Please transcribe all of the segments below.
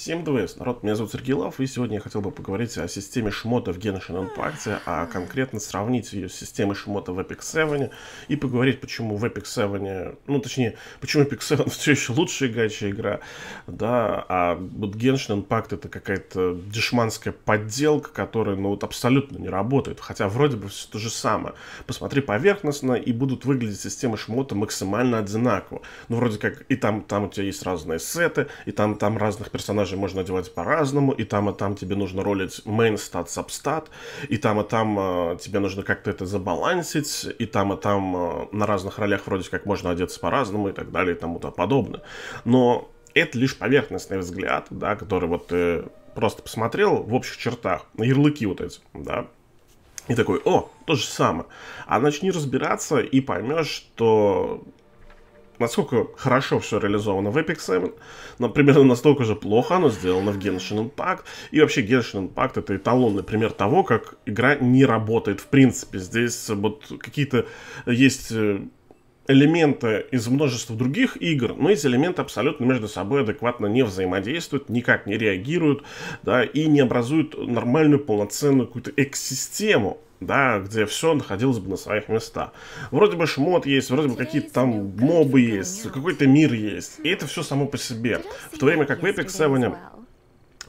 Всем двоец, народ, меня зовут Сергей Лав, и сегодня я хотел бы поговорить о системе шмота в Genshin Impact, а конкретно сравнить ее с системой шмота в Epic 7, и поговорить, почему в Epic 7, ну точнее, почему Epic 7 все еще лучшая гача игра, да, а вот Genshin Impact это какая-то дешманская подделка, которая, ну вот абсолютно не работает, хотя вроде бы все то же самое. Посмотри поверхностно, и будут выглядеть системы шмота максимально одинаково. Ну вроде как и там, там у тебя есть разные сеты, и там, там разных персонажей персонажей можно одевать по-разному, и там, и там тебе нужно ролить main стат, сабстат, и там, и там э, тебе нужно как-то это забалансить, и там, и там э, на разных ролях вроде как можно одеться по-разному и так далее и тому-то подобное. Но это лишь поверхностный взгляд, да, который вот ты просто посмотрел в общих чертах, на ярлыки вот эти, да, и такой, о, то же самое. А начни разбираться и поймешь, что насколько хорошо все реализовано в Epic Seven, но примерно настолько же плохо оно сделано в Genshin Impact. И вообще Genshin Impact это эталонный пример того, как игра не работает в принципе. Здесь вот какие-то есть э, элементы из множества других игр, но эти элементы абсолютно между собой адекватно не взаимодействуют, никак не реагируют, да, и не образуют нормальную полноценную какую-то экосистему да, где все находилось бы на своих местах. Вроде бы шмот есть, вроде бы какие-то там мобы есть, какой-то мир есть. И это все само по себе. В то время как в Epic 7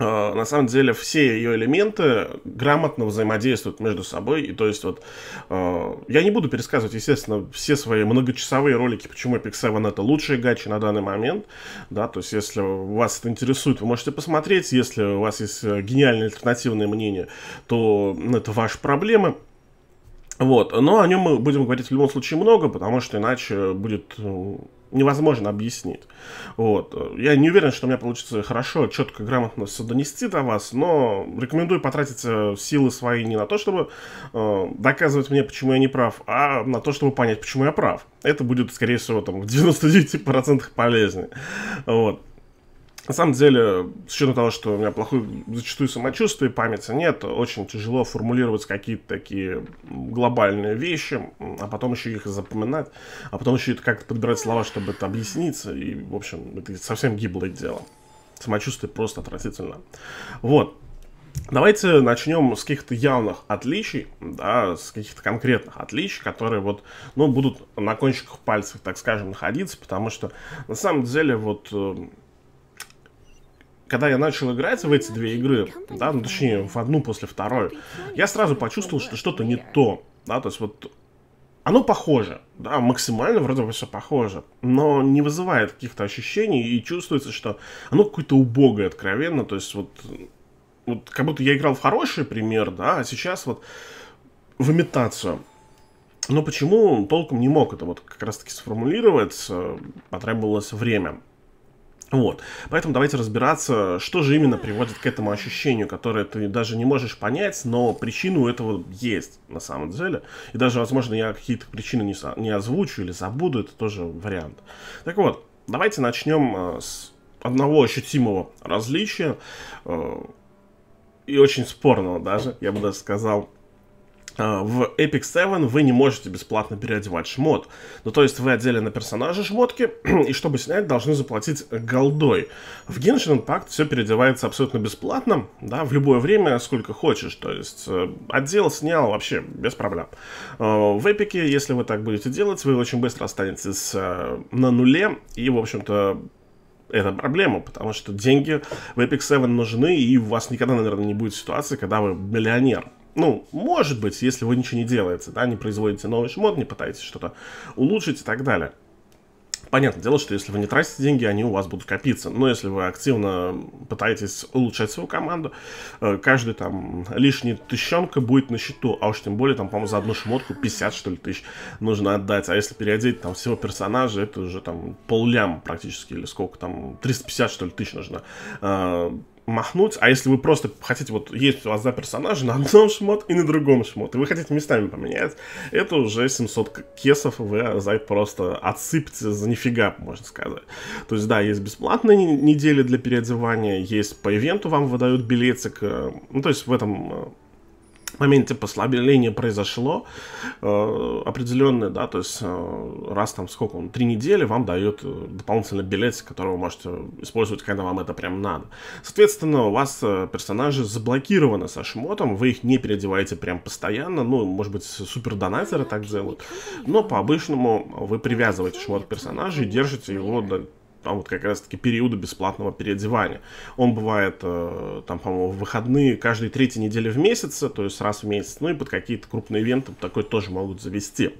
а, на самом деле все ее элементы грамотно взаимодействуют между собой. И то есть вот а, я не буду пересказывать, естественно, все свои многочасовые ролики, почему Epic 7 это лучшая гачи на данный момент. Да, то есть если вас это интересует, вы можете посмотреть. Если у вас есть э, гениальное альтернативное мнение, то это ваша проблема. Вот, но о нем мы будем говорить в любом случае много, потому что иначе будет э, невозможно объяснить. Вот. Я не уверен, что у меня получится хорошо, четко, грамотно все донести до вас, но рекомендую потратить э, силы свои не на то, чтобы э, доказывать мне, почему я не прав, а на то, чтобы понять, почему я прав. Это будет, скорее всего, там, в 99% полезнее. Вот. На самом деле, с учетом того, что у меня плохое зачастую самочувствие, памяти нет, очень тяжело формулировать какие-то такие глобальные вещи, а потом еще их запоминать, а потом еще это как-то подбирать слова, чтобы это объясниться, и, в общем, это совсем гиблое дело. Самочувствие просто отвратительно. Вот. Давайте начнем с каких-то явных отличий, да, с каких-то конкретных отличий, которые вот, ну, будут на кончиках пальцев, так скажем, находиться, потому что на самом деле вот эм, когда я начал играть в эти две игры, да, ну точнее в одну после второй, я сразу почувствовал, что что-то не то, да, то есть вот оно похоже, да, максимально вроде бы все похоже, но не вызывает каких-то ощущений и чувствуется, что оно какое-то убогое откровенно, то есть вот, вот как будто я играл в хороший пример, да, а сейчас вот в имитацию. Но почему толком не мог это вот как раз таки сформулировать, э, потребовалось время. Вот. Поэтому давайте разбираться, что же именно приводит к этому ощущению, которое ты даже не можешь понять, но причину этого есть на самом деле. И даже, возможно, я какие-то причины не, не озвучу или забуду, это тоже вариант. Так вот, давайте начнем э, с одного ощутимого различия э, и очень спорного даже, я бы даже сказал, Э, в Epic 7 вы не можете бесплатно переодевать шмот. Ну, то есть вы одели на персонажа шмотки, и чтобы снять, должны заплатить голдой. В Genshin Impact все переодевается абсолютно бесплатно, да, в любое время, сколько хочешь. То есть э, отдел, снял, вообще без проблем. Э, в Epic, если вы так будете делать, вы очень быстро останетесь на нуле, и, в общем-то, это проблема, потому что деньги в Epic 7 нужны, и у вас никогда, наверное, не будет ситуации, когда вы миллионер. Ну, может быть, если вы ничего не делаете, да, не производите новый шмот, не пытаетесь что-то улучшить и так далее. Понятное дело, что если вы не тратите деньги, они у вас будут копиться. Но если вы активно пытаетесь улучшать свою команду, э, каждый там лишний тыщенка будет на счету. А уж тем более, там, по-моему, за одну шмотку 50, что ли, тысяч нужно отдать. А если переодеть там всего персонажа, это уже там поллям практически, или сколько там, 350, что ли, тысяч нужно э, махнуть, а если вы просто хотите, вот есть у вас два персонажа, на одном шмот и на другом шмот, и вы хотите местами поменять, это уже 700 кесов вы за это просто отсыпьте за нифига, можно сказать. То есть, да, есть бесплатные недели для переодевания, есть по ивенту вам выдают билетик, э, ну, то есть в этом э, моменте послабления произошло э, определенное, да, то есть э, раз там сколько он, три недели вам дает э, дополнительный билет, который вы можете использовать, когда вам это прям надо. Соответственно, у вас э, персонажи заблокированы со шмотом, вы их не переодеваете прям постоянно, ну, может быть, супер донатеры так делают, но по-обычному вы привязываете шмот персонажа и держите его до там вот как раз-таки периода бесплатного переодевания. Он бывает, э, там, по-моему, в выходные каждые третьи недели в месяц, то есть раз в месяц, ну и под какие-то крупные ивенты такой тоже могут завести.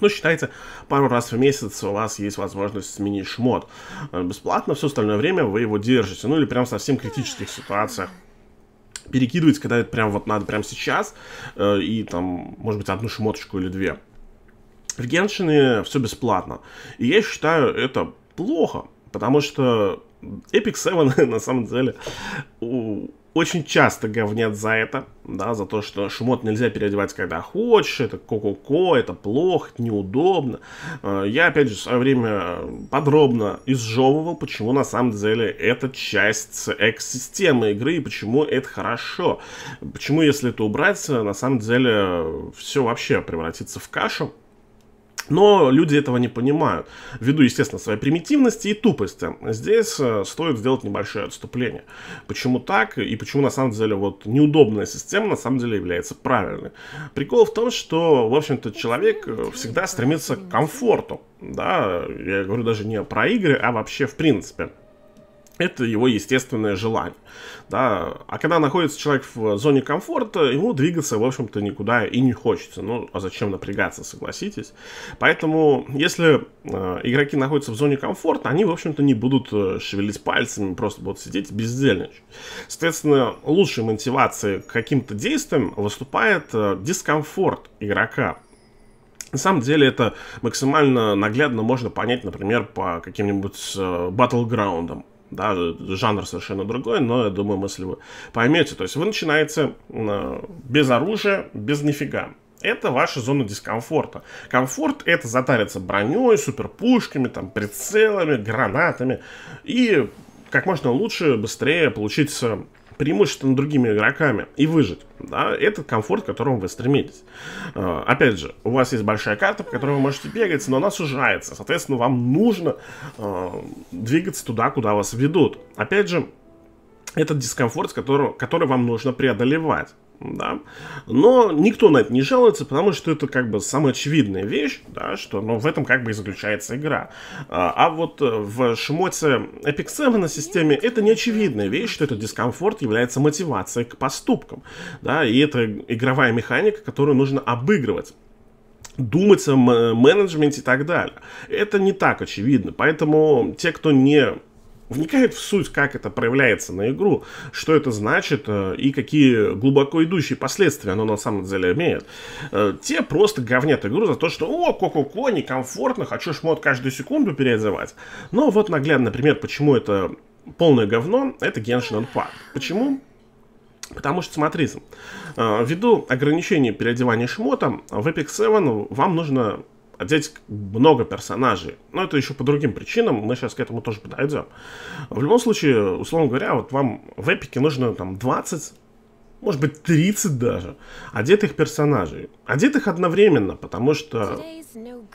Ну, считайте, пару раз в месяц у вас есть возможность сменить шмот. Э, бесплатно, все остальное время вы его держите. Ну, или прям в совсем критических ситуациях перекидывать, когда это прям вот надо прямо сейчас, э, и там, может быть, одну шмоточку или две. В Геншине все бесплатно. И я считаю, это плохо, потому что Epic 7 на самом деле очень часто говнят за это, да, за то, что шмот нельзя переодевать, когда хочешь, это ко-ко-ко, это плохо, это неудобно. Э, я, опять же, в свое время подробно изжевывал, почему на самом деле это часть экосистемы игры и почему это хорошо. Почему, если это убрать, э, на самом деле все вообще превратится в кашу, но люди этого не понимают, ввиду, естественно, своей примитивности и тупости. Здесь э, стоит сделать небольшое отступление. Почему так и почему, на самом деле, вот неудобная система, на самом деле, является правильной. Прикол в том, что, в общем-то, человек э, всегда стремится к комфорту. Да, я говорю даже не про игры, а вообще в принципе. Это его естественное желание. Да? А когда находится человек в зоне комфорта, ему двигаться, в общем-то, никуда и не хочется. Ну, а зачем напрягаться, согласитесь? Поэтому, если э, игроки находятся в зоне комфорта, они, в общем-то, не будут э, шевелить пальцами, просто будут сидеть бездельничать. Соответственно, лучшей мотивацией к каким-то действиям выступает э, дискомфорт игрока. На самом деле это максимально наглядно можно понять, например, по каким-нибудь э, батлграундам да, жанр совершенно другой, но я думаю, мысли вы поймете. То есть вы начинаете без оружия, без нифига. Это ваша зона дискомфорта. Комфорт — это затариться броней, суперпушками, там, прицелами, гранатами и как можно лучше, быстрее получить преимущественно другими игроками и выжить. Да, это комфорт, к которому вы стремитесь. А, опять же, у вас есть большая карта, по которой вы можете бегать, но она сужается. Соответственно, вам нужно а, двигаться туда, куда вас ведут. Опять же, этот дискомфорт, который, который вам нужно преодолевать да. Но никто на это не жалуется, потому что это как бы самая очевидная вещь, да, что, ну, в этом как бы и заключается игра. А, а вот э, в шмоте Epic 7 на системе это не очевидная вещь, что этот дискомфорт является мотивацией к поступкам, да, и это игровая механика, которую нужно обыгрывать думать о менеджменте и так далее. Это не так очевидно. Поэтому те, кто не вникает в суть, как это проявляется на игру, что это значит э, и какие глубоко идущие последствия оно на самом деле имеет. Э, те просто говнят игру за то, что «О, ко-ко-ко, некомфортно, хочу шмот каждую секунду переодевать». Но вот наглядный пример, почему это полное говно, это Genshin Impact. Почему? Потому что, смотрите, э, ввиду ограничений переодевания шмота, в Epic 7 вам нужно а здесь много персонажей. Но это еще по другим причинам, мы сейчас к этому тоже подойдем. В любом случае, условно говоря, вот вам в эпике нужно там 20, может быть 30 даже, одетых персонажей. Одетых одновременно, потому что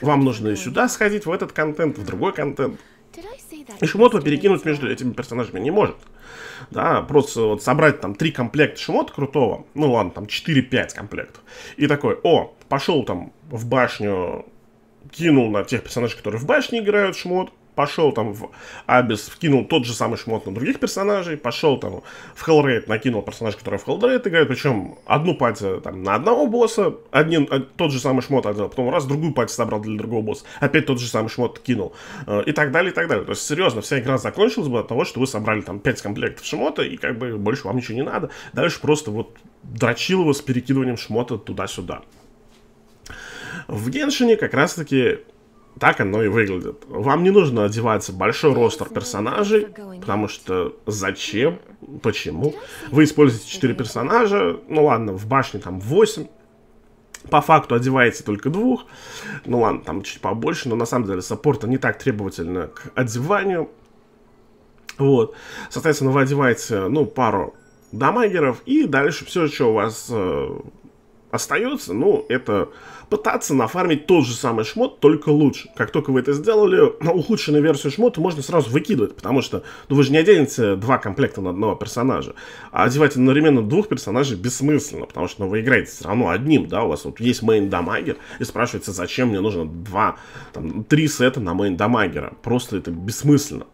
вам нужно и сюда сходить, в этот контент, в другой контент. И шмотку перекинуть между этими персонажами не может. Да, просто вот собрать там три комплекта шмот крутого, ну ладно, там 4-5 комплектов. И такой, о, пошел там в башню кинул на тех персонажей, которые в башне играют шмот, пошел там в Абис, вкинул тот же самый шмот на других персонажей, пошел там в Hellraid, накинул персонаж, который в Hellraid играет, причем одну пати там на одного босса, один, э, тот же самый шмот одел, потом раз другую пати собрал для другого босса, опять тот же самый шмот кинул, э, и так далее, и так далее. То есть, серьезно, вся игра закончилась бы от того, что вы собрали там 5 комплектов шмота, и как бы больше вам ничего не надо, дальше просто вот дрочил его с перекидыванием шмота туда-сюда. В Геншине как раз-таки так оно и выглядит. Вам не нужно одеваться большой ростер персонажей, потому что зачем? Почему? Вы используете 4 персонажа, ну ладно, в башне там 8, по факту одеваете только двух, ну ладно, там чуть побольше, но на самом деле саппорта не так требовательно к одеванию. Вот, соответственно, вы одеваете, ну, пару дамагеров, и дальше все, что у вас э, остается, ну, это пытаться нафармить тот же самый шмот, только лучше. Как только вы это сделали, ухудшенную версию шмота можно сразу выкидывать, потому что ну, вы же не оденете два комплекта на одного персонажа. А одевать одновременно двух персонажей бессмысленно, потому что ну, вы играете все равно одним, да, у вас вот есть мейн-дамагер, и спрашивается, зачем мне нужно два, там, три сета на мейн-дамагера. Просто это бессмысленно.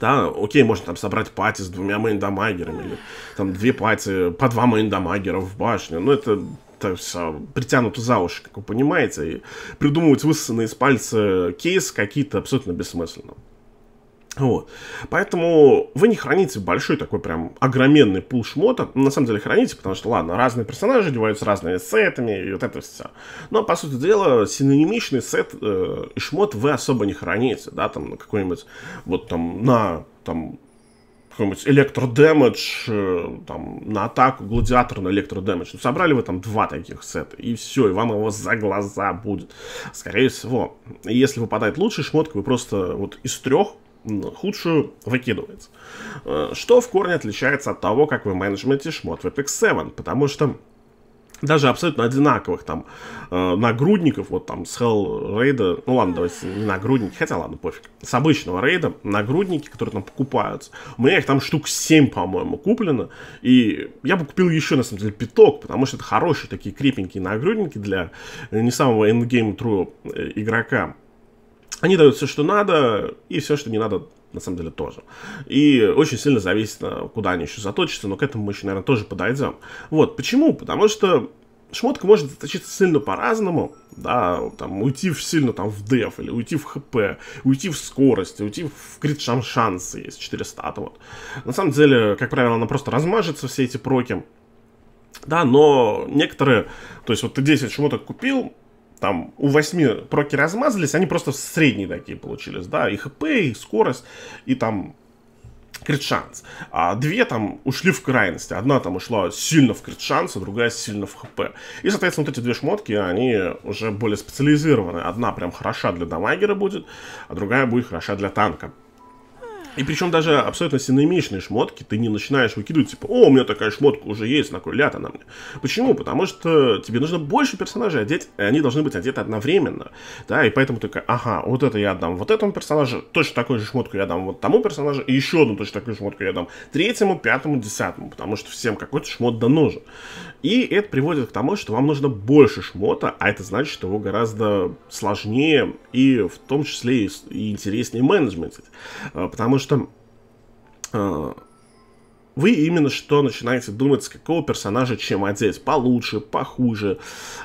Да, окей, можно там собрать пати с двумя мейндамагерами, или там две пати по два мейндамагера в башню, но это то есть, а, притянуты за уши, как вы понимаете, и придумывать высосанные из пальца кейс какие-то абсолютно бессмысленно. Вот. Поэтому вы не храните большой такой прям огроменный пул шмота. Ну, на самом деле храните, потому что, ладно, разные персонажи одеваются разными сетами и вот это все. Но, по сути дела, синонимичный сет э, и шмот вы особо не храните, да, там на какой-нибудь, вот там на там какой-нибудь электродэмэдж, э, там, на атаку, гладиатор на электродэмэдж. Ну, собрали вы там два таких сета, и все, и вам его за глаза будет. Скорее всего. если выпадает лучшая шмотка, вы просто вот из трех худшую выкидываете. Э, что в корне отличается от того, как вы менеджмете шмот в Apex 7, потому что даже абсолютно одинаковых там э, нагрудников, вот там с Hell Raid, ну ладно, давайте не нагрудники, хотя ладно, пофиг, с обычного рейда нагрудники, которые там покупаются, у меня их там штук 7, по-моему, куплено, и я бы купил еще, на самом деле, пяток, потому что это хорошие такие крепенькие нагрудники для не самого endgame true э, игрока. Они дают все, что надо, и все, что не надо, на самом деле тоже. И очень сильно зависит, э, куда они еще заточатся, но к этому мы еще, наверное, тоже подойдем. Вот, почему? Потому что шмотка может заточиться сильно по-разному, да, там, уйти в, сильно там в деф, или уйти в хп, уйти в скорость, уйти в крит шам шансы, есть 400, вот. На самом деле, как правило, она просто размажется, все эти проки, да, но некоторые, то есть вот ты 10 шмоток купил, там у восьми проки размазались, они просто средние такие получились, да, и хп, и скорость, и там крит-шанс. А две там ушли в крайности. Одна там ушла сильно в крит-шанс, а другая сильно в хп. И, соответственно, вот эти две шмотки, они уже более специализированы. Одна прям хороша для дамагера будет, а другая будет хороша для танка. И причем даже абсолютно синемичные шмотки ты не начинаешь выкидывать, типа, о, у меня такая шмотка уже есть, на кой ляд она мне. Почему? Потому что тебе нужно больше персонажей одеть, и они должны быть одеты одновременно. Да, и поэтому ты такая, ага, вот это я отдам вот этому персонажу, точно такую же шмотку я дам вот тому персонажу, и еще одну точно такую шмотку я дам третьему, пятому, десятому, потому что всем какой-то шмот да нужен. И это приводит к тому, что вам нужно больше шмота, а это значит, что его гораздо сложнее и в том числе и интереснее менеджментить. А, потому что а, вы именно что начинаете думать, с какого персонажа чем одеть, получше, похуже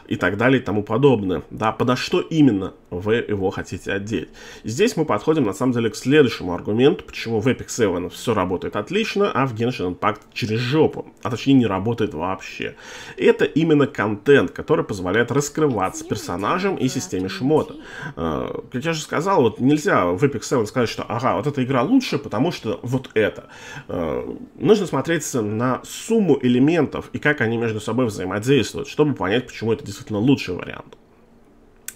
и так далее и тому подобное. Да, подо что именно вы его хотите отдеть. Здесь мы подходим, на самом деле, к следующему аргументу, почему в Epic Seven все работает отлично, а в Genshin Impact через жопу, а точнее не работает вообще. Это именно контент, который позволяет раскрываться персонажам и системе шмота. А, как я же сказал, вот нельзя в Epic Seven сказать, что ага, вот эта игра лучше, потому что вот это. А, нужно смотреться на сумму элементов и как они между собой взаимодействуют, чтобы понять, почему это действительно лучший вариант.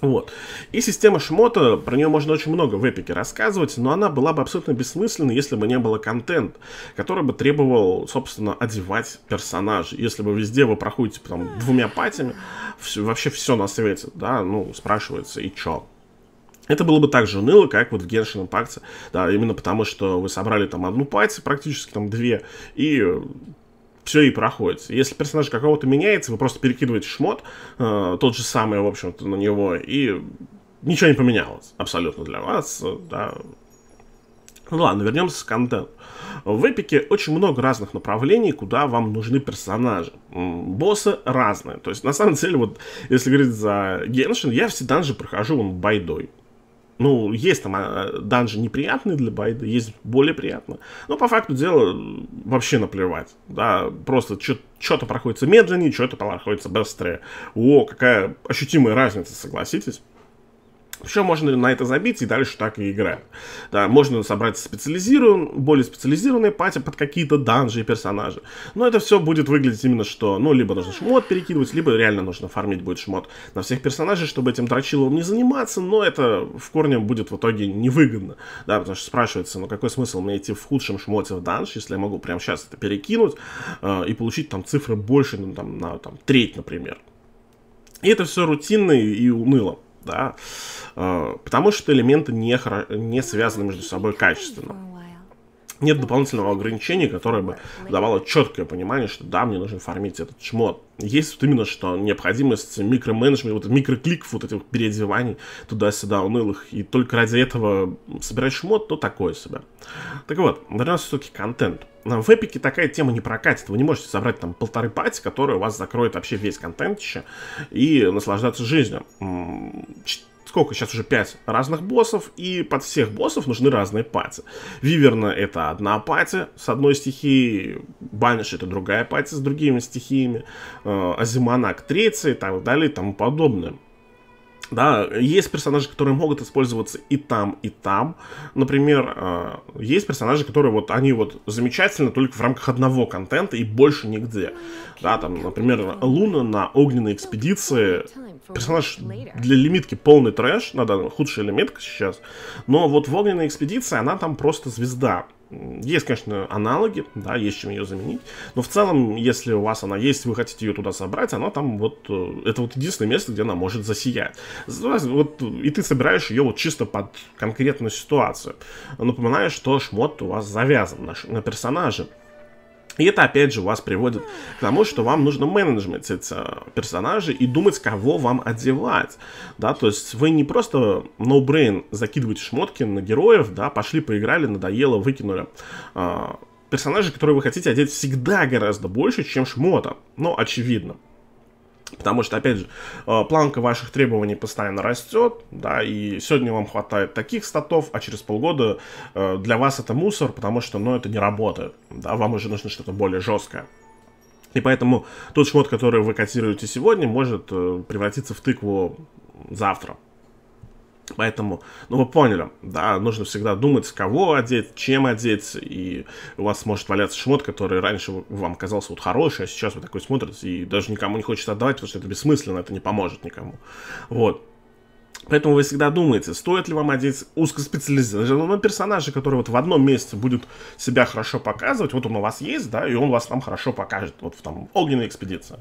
Вот. И система шмота, про нее можно очень много в эпике рассказывать, но она была бы абсолютно бессмысленной, если бы не было контент, который бы требовал, собственно, одевать персонажей. Если бы везде вы проходите там, двумя патями, все, вообще все на свете, да, ну, спрашивается, и чё? Это было бы так же уныло, как вот в Genshin Impact, да, именно потому что вы собрали там одну пати, практически там две, и все и проходит. Если персонаж какого-то меняется, вы просто перекидываете шмот, э, тот же самый, в общем-то, на него, и ничего не поменялось абсолютно для вас, э, да. Ну ладно, вернемся к контенту. В эпике очень много разных направлений, куда вам нужны персонажи. Боссы разные. То есть, на самом деле, вот, если говорить за Геншин, я все данжи прохожу он байдой. Ну, есть там а, данжи неприятные для байда, есть более приятно. Но по факту дела вообще наплевать. Да, просто что-то проходится медленнее, что-то проходится быстрее. О, какая ощутимая разница, согласитесь. Еще можно на это забить и дальше так и играем. Да, можно собрать специализированные, более специализированные пати под какие-то данжи и персонажи. Но это все будет выглядеть именно что, ну, либо нужно шмот перекидывать, либо реально нужно фармить будет шмот на всех персонажей, чтобы этим дрочиловым не заниматься, но это в корне будет в итоге невыгодно. Да, потому что спрашивается, ну, какой смысл мне идти в худшем шмоте в данж, если я могу прямо сейчас это перекинуть э, и получить там цифры больше, ну, там, на там, треть, например. И это все рутинно и уныло да, э, потому что элементы не, не связаны между собой качественно. Нет дополнительного ограничения, которое бы давало четкое понимание, что да, мне нужно фармить этот шмот. Есть вот именно что необходимость микроменеджмента, вот микрокликов, вот этих переодеваний туда-сюда унылых, и только ради этого собирать шмот, то такое себе. Так вот, вернемся все-таки к контенту. Э, в эпике такая тема не прокатит. Вы не можете собрать там полторы пати, которые у вас закроет вообще весь контент еще и наслаждаться жизнью. Сколько сейчас уже пять разных боссов, и под всех боссов нужны разные пати. Виверна это одна пати с одной стихией, Баниш это другая пати с другими стихиями, э, Азимонак третья и так далее и тому подобное. Да, есть персонажи, которые могут использоваться и там, и там. Например, а, есть персонажи, которые вот они вот замечательны только в рамках одного контента и больше нигде. Да, там, например, Луна на огненной экспедиции. Персонаж для лимитки полный трэш, надо худшая лимитка сейчас. Но вот в огненной экспедиции она там просто звезда. Есть, конечно, аналоги, да, есть чем ее заменить. Но в целом, если у вас она есть, вы хотите ее туда собрать, она там вот... Э, это вот единственное место, где она может засиять. Ну, вот, и ты собираешь ее вот чисто под конкретную ситуацию. Напоминаю, что шмот у вас завязан на, на персонаже. И это, опять же, вас приводит к тому, что вам нужно менеджмент а, персонажей и думать, кого вам одевать, да, то есть вы не просто no-brain закидываете шмотки на героев, да, пошли, поиграли, надоело, выкинули, а, персонажи, которые вы хотите одеть, всегда гораздо больше, чем шмота, но очевидно. Потому что, опять же, э, планка ваших требований постоянно растет, да, и сегодня вам хватает таких статов, а через полгода э, для вас это мусор, потому что, ну, это не работает, да, вам уже нужно что-то более жесткое. И поэтому тот шмот, который вы котируете сегодня, может э, превратиться в тыкву завтра. Поэтому, ну вы поняли, да, нужно всегда думать, кого одеть, чем одеть, и у вас может валяться шмот, который раньше вам казался вот хороший, а сейчас вы такой смотрите и даже никому не хочется отдавать, потому что это бессмысленно, это не поможет никому. Вот. Поэтому вы всегда думаете, стоит ли вам одеть узкоспециализированного персонажа, который вот в одном месте будет себя хорошо показывать. Вот он у вас есть, да, и он вас там хорошо покажет. Вот в там огненная экспедиция.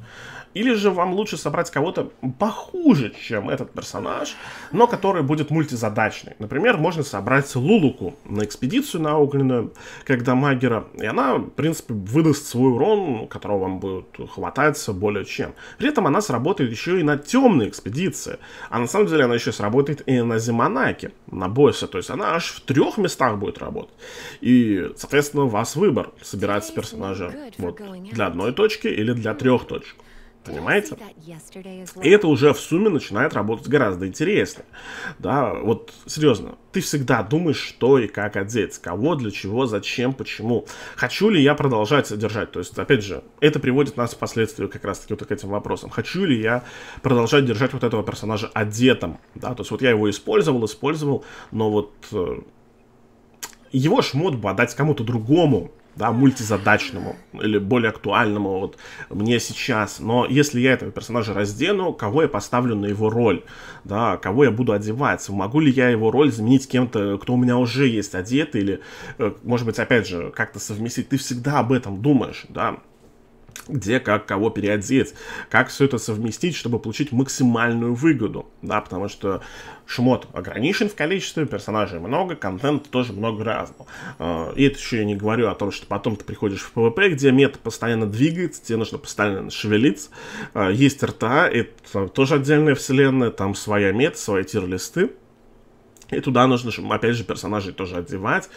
Или же вам лучше собрать кого-то похуже, чем этот персонаж, но который будет мультизадачный. Например, можно собрать Лулуку на экспедицию на огненную, когда Магера, и она, в принципе, выдаст свой урон, которого вам будет хватать более чем. При этом она сработает еще и на темной экспедиции, а на самом деле она еще сработает и на Зимонаке на боссе, то есть она аж в трех местах будет работать. И, соответственно, у вас выбор, собирать персонажа вот, для одной точки или для трех точек. Понимаете? И это уже в сумме начинает работать гораздо интереснее. Да, вот серьезно, ты всегда думаешь, что и как одеть, кого, для чего, зачем, почему. Хочу ли я продолжать содержать? То есть, опять же, это приводит нас впоследствии как раз-таки вот к этим вопросам. Хочу ли я продолжать держать вот этого персонажа одетым? Да, то есть вот я его использовал, использовал, но вот э, его шмот бодать кому-то другому, да, мультизадачному или более актуальному вот мне сейчас. Но если я этого персонажа раздену, кого я поставлю на его роль, да, кого я буду одевать, могу ли я его роль заменить кем-то, кто у меня уже есть одет, или, э, может быть, опять же, как-то совместить. Ты всегда об этом думаешь, да, где как кого переодеть, как все это совместить, чтобы получить максимальную выгоду, да, потому что шмот ограничен в количестве, персонажей много, контента тоже много разного. А, и это еще я не говорю о том, что потом ты приходишь в PvP, где мета постоянно двигается, тебе нужно постоянно шевелиться, а, есть рта, это тоже отдельная вселенная, там своя мета, свои тир-листы, и туда нужно, опять же, персонажей тоже одевать,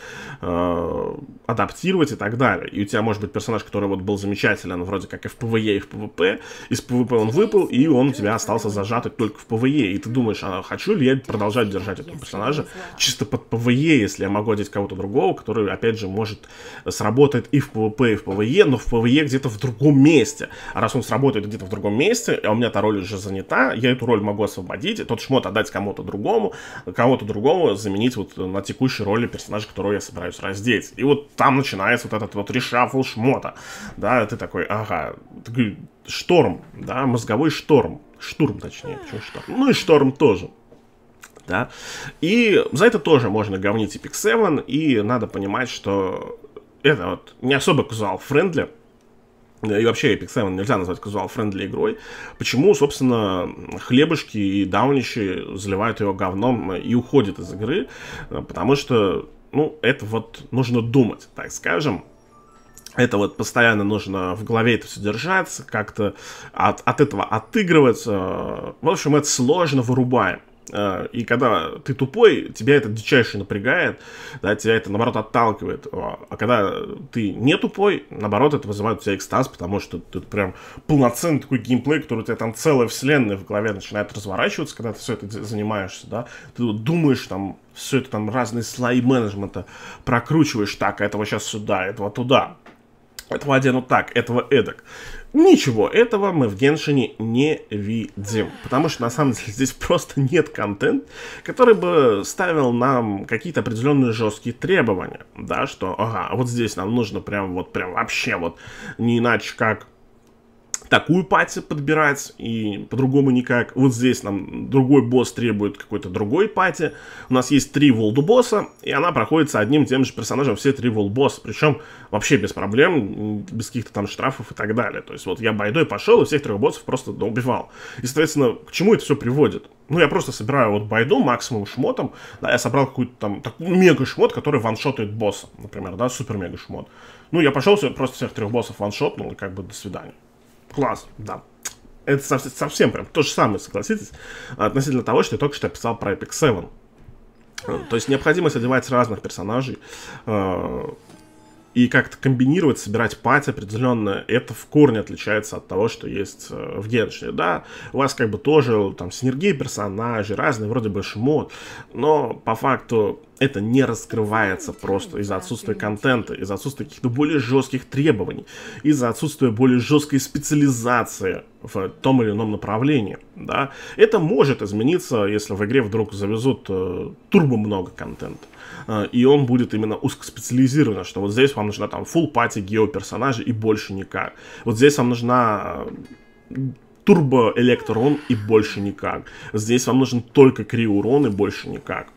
э, адаптировать и так далее. И у тебя может быть персонаж, который вот был замечателен вроде как и в ПВЕ, и в ПВП. Из ПВП он выпал, и он у тебя остался зажатый только в ПВЕ. И ты думаешь, а хочу ли я продолжать держать этого персонажа чисто под ПВЕ, если я могу одеть кого-то другого, который, опять же, может сработает и в ПВП, и в ПВЕ, но в ПВЕ где-то в другом месте. А раз он сработает где-то в другом месте, а у меня та роль уже занята, я эту роль могу освободить, тот шмот отдать кому-то другому, кого-то другому другого заменить вот на текущей роли персонажа, которого я собираюсь раздеть. И вот там начинается вот этот вот решафл шмота, да, ты такой, ага, шторм, да, мозговой шторм, штурм точнее, почему шторм, ну и шторм тоже да. И за это тоже можно говнить Epic 7, и надо понимать, что это вот не особо казал френдли, и вообще Epic Seven нельзя назвать казуал-френдли игрой, почему, собственно, хлебушки и дауничи заливают ее говном и уходят из игры, э, потому что, ну, это вот нужно думать, так скажем, это вот постоянно нужно в голове это все держаться, как-то от, от этого отыгрываться. Э, в общем, это сложно вырубаем. А, и когда ты тупой, тебя это дичайше напрягает, да, тебя это, наоборот, отталкивает. А, а когда ты не тупой, наоборот, это вызывает у тебя экстаз, потому что тут прям полноценный такой геймплей, который у тебя там целая вселенная в голове начинает разворачиваться, когда ты все это занимаешься, да. Ты думаешь там все это там разные слои менеджмента прокручиваешь так, этого сейчас сюда, этого туда, этого одену так, этого эдак. Ничего этого мы в Геншине не видим, потому что на самом деле здесь просто нет контент, который бы ставил нам какие-то определенные жесткие требования, да, что, ага, а вот здесь нам нужно прям вот, прям вообще вот не иначе как такую пати подбирать, и по-другому никак. Вот здесь нам другой босс требует какой-то другой пати. У нас есть три волду босса, и она проходит с одним и тем же персонажем все три волд босса, причем вообще без проблем, без каких-то там штрафов и так далее. То есть вот я байдой пошел и всех трех боссов просто убивал. И, соответственно, к чему это все приводит? Ну, я просто собираю вот байду максимум шмотом, да, я собрал какую-то там такую мега-шмот, который ваншотает босса, например, да, супер-мега-шмот. Ну, я пошел просто всех трех боссов ваншотнул и как бы до свидания. Класс, да. Это совсем, совсем прям то же самое, согласитесь, относительно того, что я только что описал про Epic 7. То есть необходимость одевать разных персонажей э, и как-то комбинировать, собирать пати определенно, это в корне отличается от того, что есть э, в Геншине. Да, у вас как бы тоже там синергия персонажей, разные вроде бы шмот, но по факту это не раскрывается просто из-за отсутствия контента, из-за отсутствия каких-то более жестких требований, из-за отсутствия более жесткой специализации в том или ином направлении, да. Это может измениться, если в игре вдруг завезут э, турбо много контента, э, и он будет именно узкоспециализирован, что вот здесь вам нужна там full пати гео персонажа и больше никак. Вот здесь вам нужна э, турбо электрон и больше никак. Здесь вам нужен только кри и больше никак.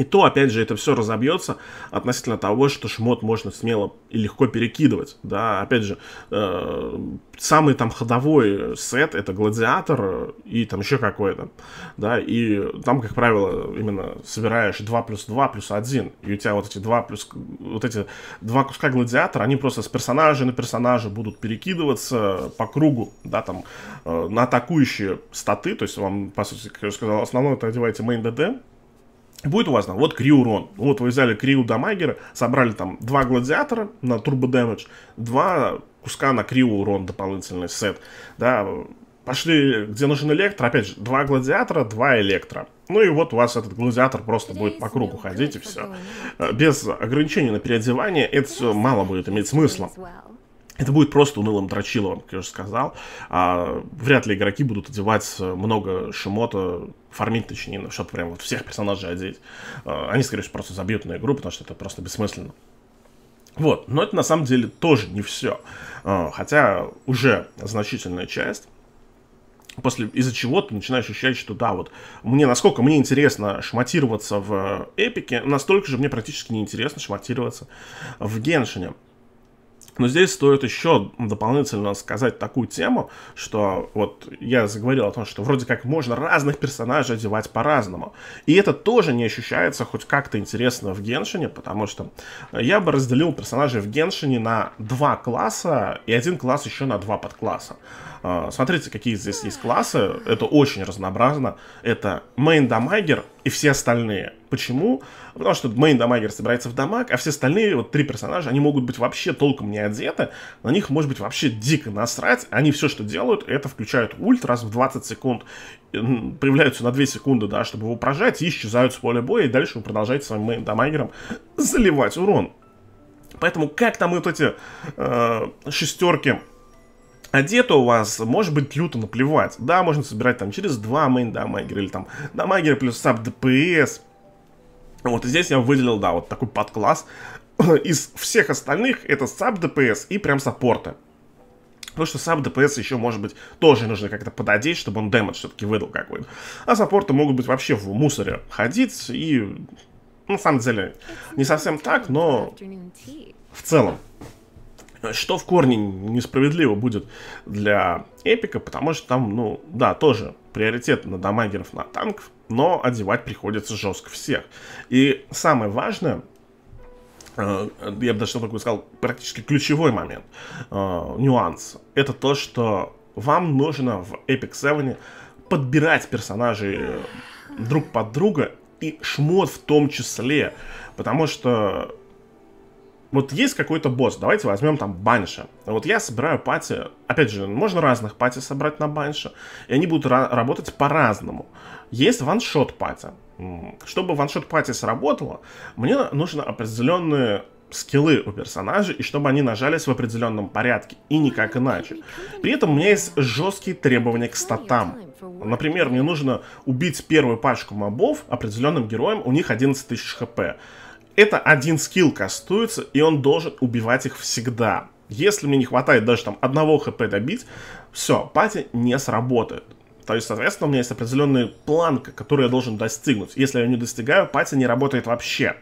И то, опять же, это все разобьется относительно того, что шмот можно смело и легко перекидывать. Да, опять же, э, самый там ходовой сет это гладиатор и там еще какой-то. Да, и там, как правило, именно собираешь 2 плюс 2 плюс 1. И у тебя вот эти два плюс вот эти два куска гладиатора, они просто с персонажа на персонажа будут перекидываться по кругу, да, там э, на атакующие статы. То есть вам, по сути, как я уже сказал, основное это одеваете мейн ДД, Будет у вас там, вот Кри урон. Вот вы взяли Криу Дамагера, собрали там два гладиатора на турбо дэмэдж, два куска на Криу урон дополнительный сет, да, пошли, где нужен электро, опять же, два гладиатора, два электро. Ну и вот у вас этот гладиатор просто будет по кругу ходить и все. Э, без ограничений на переодевание это все мало будет иметь смысла. Это будет просто унылым дрочиловым, как я уже сказал. А, вряд ли игроки будут одевать э, много шимота фармить, точнее, ну, чтобы прям вот всех персонажей одеть. А, они, скорее всего, просто забьют на игру, потому что это просто бессмысленно. Вот, но это на самом деле тоже не все. А, хотя уже значительная часть после из-за чего ты начинаешь ощущать, что да, вот мне насколько мне интересно шматироваться в э, эпике, настолько же мне практически не интересно шматироваться в Геншине. Но здесь стоит еще дополнительно сказать такую тему, что вот я заговорил о том, что вроде как можно разных персонажей одевать по-разному. И это тоже не ощущается хоть как-то интересно в Геншине, потому что я бы разделил персонажей в Геншине на два класса и один класс еще на два подкласса. А, смотрите, какие здесь есть классы. Это очень разнообразно. Это мейн дамагер и все остальные. Почему? Потому что мейн дамагер собирается в дамаг, а все остальные, вот три персонажа, они могут быть вообще толком не одеты. На них может быть вообще дико насрать. Они все, что делают, это включают ульт раз в 20 секунд, появляются на 2 секунды, да, чтобы его прожать, и исчезают с поля боя, и дальше вы продолжаете своим мейн дамагером заливать урон. Поэтому как там вот эти э, шестерки Одето а у вас может быть люто наплевать. Да, можно собирать там через два мейн дамагера или там дамагер плюс саб ДПС. Вот и здесь я выделил, да, вот такой подкласс. Из всех остальных это саб ДПС и прям саппорты. Потому что саб ДПС еще, может быть, тоже нужно как-то пододеть, чтобы он дэмэдж все-таки выдал какой-то. А саппорты могут быть вообще в мусоре ходить и... Ну, на самом деле, не совсем так, но в целом. Что в корне несправедливо будет для Эпика, потому что там, ну, да, тоже приоритет на дамагеров, на танков, но одевать приходится жестко всех. И самое важное, э, я бы даже такой сказал, практически ключевой момент, э, нюанс, это то, что вам нужно в Epic 7 подбирать персонажей друг под друга и шмот в том числе, потому что вот есть какой-то босс, давайте возьмем там банша. Вот я собираю пати, опять же, можно разных пати собрать на банша, и они будут работать по-разному. Есть ваншот пати. Чтобы ваншот пати сработало, мне нужно определенные скиллы у персонажей, и чтобы они нажались в определенном порядке, и никак иначе. При этом у меня есть жесткие требования к статам. Например, мне нужно убить первую пачку мобов определенным героем, у них 11 тысяч хп. Это один скилл кастуется, и он должен убивать их всегда. Если мне не хватает даже там одного хп добить, все, пати не сработает. То есть, соответственно, у меня есть определенная планка, которую я должен достигнуть. Если я ее не достигаю, пати не работает вообще.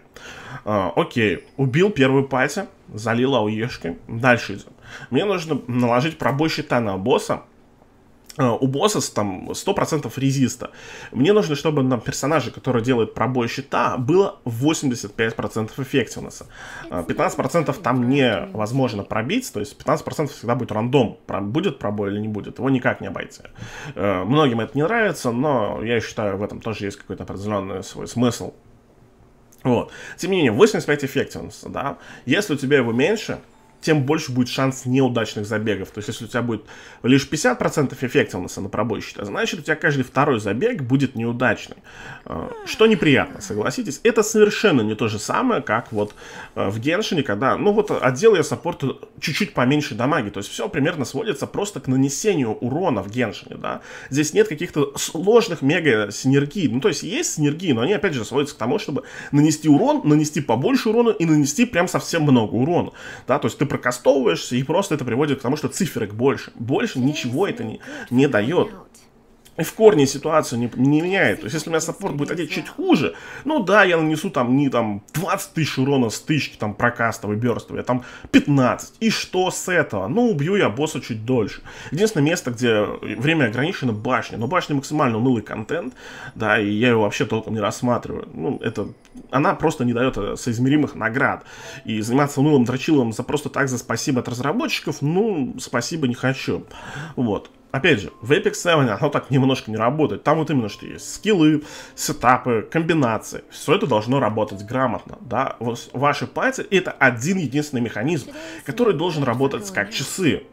Э, окей, убил первую пати, залил ауешкой, дальше идем. Мне нужно наложить пробой щита на босса, Э, у босса там 100% резиста. Мне нужно, чтобы на персонаже, который делает пробой щита, было 85% эффективности. 15% э, там невозможно пробить, то есть 15% всегда будет рандом, будет пробой или не будет, его никак не обойти. Э, многим это не нравится, но я считаю, в этом тоже есть какой-то определенный свой смысл. Вот. Тем не менее, 85 эффективности, да. Если у тебя его меньше, тем больше будет шанс неудачных забегов. То есть, если у тебя будет лишь 50% эффективности на пробойщике, значит, у тебя каждый второй забег будет неудачный. А, что неприятно, согласитесь. Это совершенно не то же самое, как вот э, в Геншине, когда, ну вот, отдел я саппорта чуть-чуть поменьше дамаги. То есть, все примерно сводится просто к нанесению урона в Геншине, да. Здесь нет каких-то сложных мега-синергий. Ну, то есть, есть синергии, но они, опять же, сводятся к тому, чтобы нанести урон, нанести побольше урона и нанести прям совсем много урона, да. То есть, ты прокастовываешься, и просто это приводит к тому, что циферок больше. Больше ничего это не, не дает в корне ситуацию не, не меняет. То есть, если у меня саппорт будет одеть чуть хуже, ну да, я нанесу там не там 20 тысяч урона с тысячи там и бёрстовой, я а там 15. И что с этого? Ну, убью я босса чуть дольше. Единственное место, где время ограничено, башня. Но башня максимально унылый контент, да, и я его вообще толком не рассматриваю. Ну, это... Она просто не дает э, соизмеримых наград. И заниматься унылым дрочилом за просто так, за спасибо от разработчиков, ну, спасибо не хочу. Вот. Опять же, в Epic 7 оно так немножко не работает. Там вот именно что есть скиллы, сетапы, комбинации. Все это должно работать грамотно, да. ваши пальцы — это один единственный механизм, который должен работать как часы.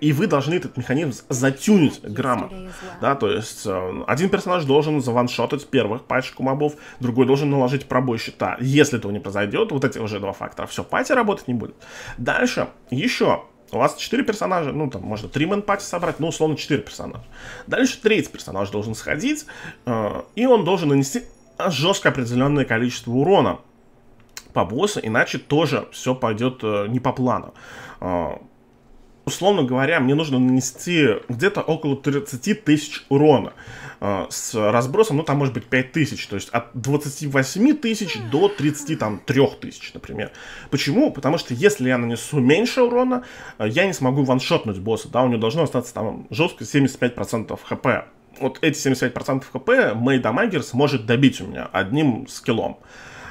И вы должны этот механизм затюнить грамотно. Да, то есть э, один персонаж должен заваншотать первых пальчику мобов, другой должен наложить пробой щита. Если этого не произойдет, вот эти уже два фактора, все, пати работать не будет. Дальше еще у вас 4 персонажа, ну, там, можно 3 мэн-пати собрать, ну, условно, 4 персонажа. Дальше третий персонаж должен сходить, э, и он должен нанести жестко определенное количество урона по боссу, иначе тоже все пойдет э, не по плану. Э, условно говоря, мне нужно нанести где-то около 30 тысяч урона. Э, с разбросом, ну, там может быть 5 тысяч, то есть от 28 тысяч до 33 тысяч, например. Почему? Потому что если я нанесу меньше урона, э, я не смогу ваншотнуть босса, да, у него должно остаться там жестко 75% хп. Вот эти 75% хп Мэй Дамагер сможет добить у меня одним скиллом.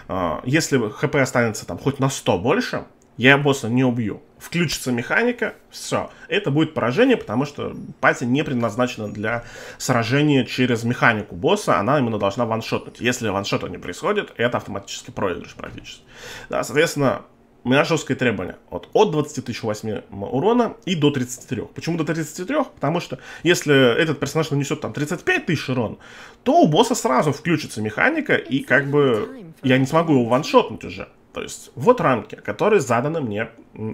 Э, если хп останется там хоть на 100 больше, я босса не убью включится механика, все. Это будет поражение, потому что пати не предназначена для сражения через механику босса, она именно должна ваншотнуть. Если ваншота не происходит, это автоматически проигрыш практически. Да, соответственно, у меня жесткое требование. Вот, от 20 тысяч 8 урона и до 33. Почему до 33? Потому что если этот персонаж нанесет там 35 тысяч урон, то у босса сразу включится механика, и как бы я не смогу его ваншотнуть уже. То есть вот рамки, которые заданы мне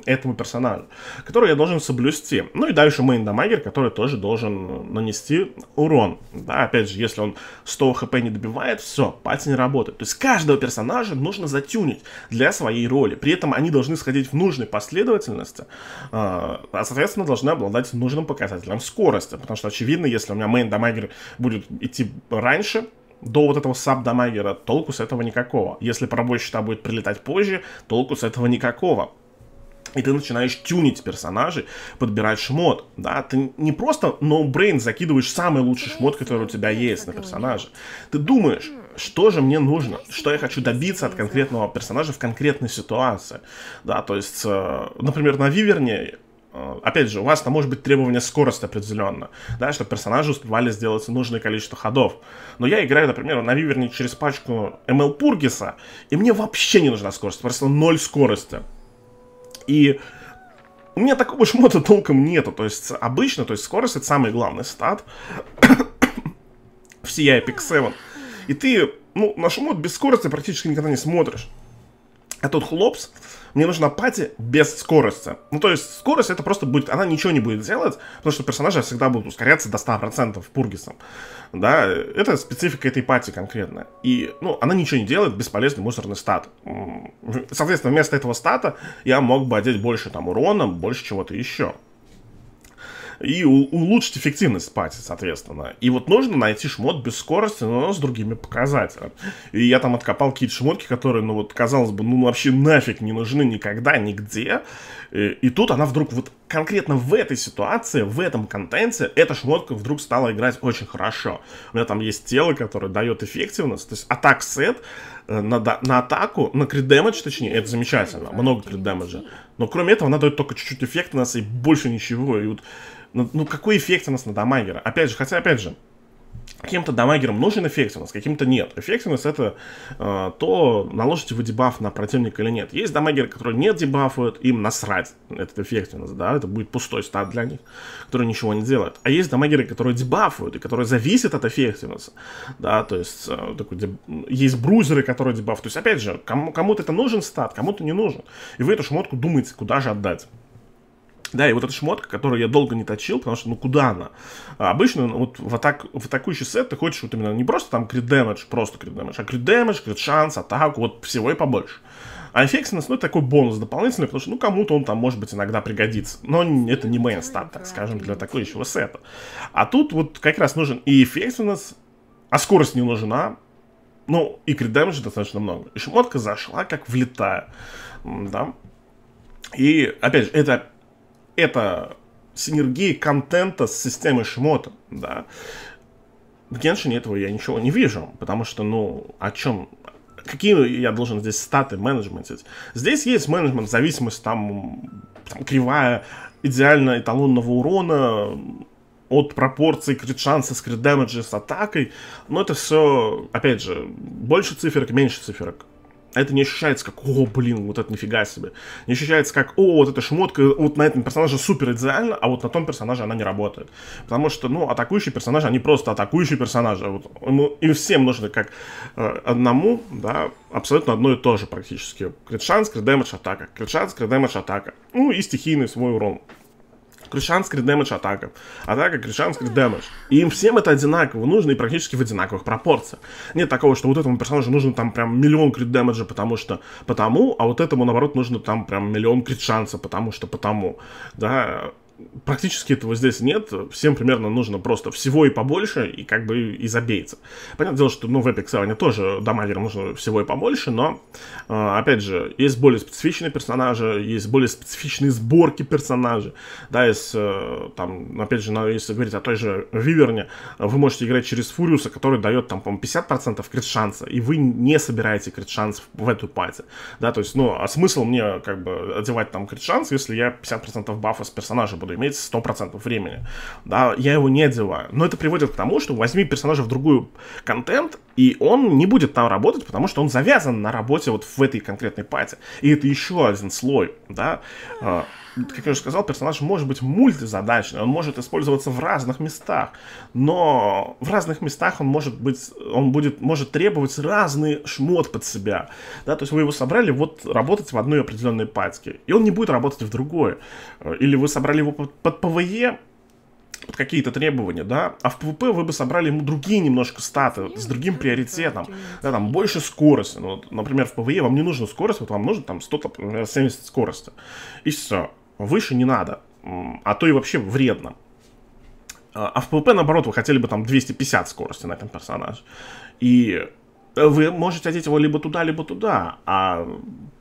этому персонажу, которые я должен соблюсти. Ну и дальше мейн дамагер, который тоже должен э, нанести урон. Да, опять же, если он 100 хп не добивает, все, пати не работает. То есть каждого персонажа нужно затюнить для своей роли. При этом они должны сходить в нужной последовательности, э, а соответственно должны обладать нужным показателем скорости. Потому что, очевидно, если у меня мейн дамагер будет идти раньше, до вот этого саб-дамагера толку с этого никакого. Если пробой щита будет прилетать позже, толку с этого никакого. И ты начинаешь тюнить персонажей, подбирать шмот, да, ты не просто ноубрейн закидываешь самый лучший шмот, который у тебя есть на персонаже. Ты думаешь, что же мне нужно, что я хочу добиться от конкретного персонажа в конкретной ситуации, да, то есть, э, например, на Виверне Э, опять же, у вас там может быть требование скорости определенно, да, чтобы персонажи успевали сделать нужное количество ходов. Но я играю, например, на Виверне через пачку ML Пургиса, и мне вообще не нужна скорость, просто ноль скорости. И у меня такого шмота толком нету, то есть обычно, то есть скорость это самый главный стат в CI Epic 7. И ты, ну, наш шмот без скорости практически никогда не смотришь. А тут хлопс, мне нужна пати без скорости. Ну, то есть скорость это просто будет, она ничего не будет делать, потому что персонажи всегда будут ускоряться до 100% пургисом. Да, это специфика этой пати конкретно. И, ну, она ничего не делает, бесполезный мусорный стат. Соответственно, вместо этого стата я мог бы одеть больше там урона, больше чего-то еще и улучшить эффективность пати, соответственно. И вот нужно найти шмот без скорости, но с другими показателями. И я там откопал какие-то шмотки, которые, ну вот, казалось бы, ну, ну вообще нафиг не нужны никогда, нигде. И, э, и тут она вдруг вот конкретно в этой ситуации, в этом контенте, эта шмотка вдруг стала играть очень хорошо. У меня там есть тело, которое дает эффективность, то есть атак сет э, на, на атаку, на крит дэмэдж, точнее, это замечательно, много крит дэмэджа. Но кроме этого она дает только чуть-чуть эффект у нас и больше ничего. И вот ну, ну, какой эффект у нас на дамагера? Опять же, хотя, опять же, Каким-то дамагером нужен эффективность, каким-то нет. Эффективность это э, то, наложите вы дебаф на противника или нет. Есть дамагеры, которые не дебафуют, им насрать этот эффективность, да, это будет пустой стат для них, которые ничего не делают. А есть дамагеры, которые дебафуют и которые зависят от эффективности, да, то есть э, такой деб... есть брузеры, которые дебаф. То есть, опять же, кому- кому-то это нужен стат, кому-то не нужен. И вы эту шмотку думаете, куда же отдать. Да, и вот эта шмотка, которую я долго не точил, потому что, ну, куда она? А обычно ну, вот в, атак, в атакующий сет ты хочешь вот именно не просто там крит дэмэдж, просто крит дэмэдж, а крит дэмэдж, крит шанс, атаку, вот всего и побольше. А эффективность, ну, это такой бонус дополнительный, потому что, ну, кому-то он там, может быть, иногда пригодится. Но это не мейн стат, так скажем, для еще сета. А тут вот как раз нужен и эффективность, а скорость не нужна, ну, и крит дэмэджа достаточно много. И шмотка зашла, как влетая, да. И, опять же, это это синергии контента с системой шмота, да. В Геншине этого я ничего не вижу, потому что, ну, о чем, какие я должен здесь статы менеджментить? Здесь есть менеджмент, зависимость, там, там кривая идеально эталонного урона, от пропорций крит-шанса с крит-дэмэджа с атакой, но это все, опять же, больше циферок, меньше циферок. Это не ощущается как, о, блин, вот это нифига себе. Не ощущается как, о, вот эта шмотка, вот на этом персонаже супер идеально, а вот на том персонаже она не работает. Потому что, ну, атакующие персонажи, они просто атакующие персонажи. Вот, ему, им всем нужно как э, одному, да, абсолютно одно и то же практически. Крит шанс, крит атака, крит шанс, крит атака. Ну и стихийный свой урон. Кришанс крит дэмэдж атака. Атака Кришанс крит дэмэдж. И им всем это одинаково нужно и практически в одинаковых пропорциях. Нет такого, что вот этому персонажу нужно там прям миллион крит дэмэджа, потому что потому, а вот этому, наоборот, нужно там прям миллион крит шанса, потому что потому. Да, практически этого здесь нет. Всем примерно нужно просто всего и побольше, и как бы и забейте. Понятное дело, что ну, в Epic Seven тоже дамагерам нужно всего и побольше, но, э, опять же, есть более специфичные персонажи, есть более специфичные сборки персонажей. Да, есть, э, там, опять же, если говорить о той же Виверне, вы можете играть через Фуриуса, который дает, там, по-моему, 50% крит шанса, и вы не собираете крит шанс в эту пати. Да, то есть, ну, а смысл мне, как бы, одевать там крит шанс, если я 50% бафа с персонажа буду буду иметь 100% времени. Да, я его не одеваю. Но это приводит к тому, что возьми персонажа в другую контент, и он не будет там работать, потому что он завязан на работе вот в этой конкретной пати. И это еще один слой, да. А, как я уже сказал, персонаж может быть мультизадачный, он может использоваться в разных местах, но в разных местах он может быть, он будет, может требовать разный шмот под себя, да, то есть вы его собрали вот работать в одной определенной пачке, и он не будет работать в другой, или вы собрали его под, под ПВЕ, под какие-то требования, да, а в ПВП вы бы собрали ему другие немножко статы с другим приоритетом, да, там больше скорости, ну, вот, например, в ПВЕ вам не нужна скорость, вот вам нужно там 100, например, 70 скорости, и все, выше не надо, а то и вообще вредно. А, а в ПВП, наоборот, вы хотели бы там 250 скорости на этом персонаже. И э, вы можете одеть его либо туда, либо туда, а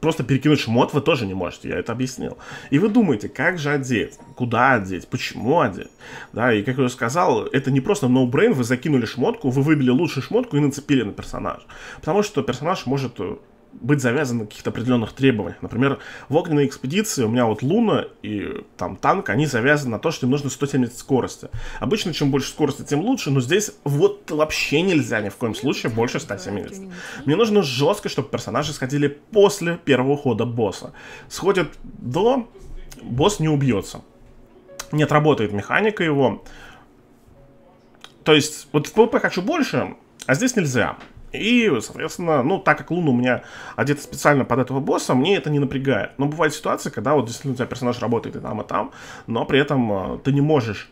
просто перекинуть шмот вы тоже не можете, я это объяснил. И вы думаете, как же одеть, куда одеть, почему одеть, да, и как я уже сказал, это не просто ноу-брейн, вы закинули шмотку, вы выбили лучшую шмотку и нацепили на персонаж, потому что персонаж может э, быть завязан на каких-то определенных требованиях. Например, в огненной экспедиции у меня вот Луна и там танк, они завязаны на то, что им нужно 170 скорости. Обычно чем больше скорости, тем лучше, но здесь вот вообще нельзя ни в коем ну, случае больше 170. Мне нужно жестко, чтобы персонажи сходили после первого хода босса. Сходят до, босс не убьется. Не отработает механика его. То есть, вот в PvP хочу больше, а здесь нельзя. И, соответственно, ну, так как луна у меня одета специально под этого босса, мне это не напрягает. Но бывают ситуации, когда вот действительно у тебя персонаж работает и там, и там, но при этом э, ты не можешь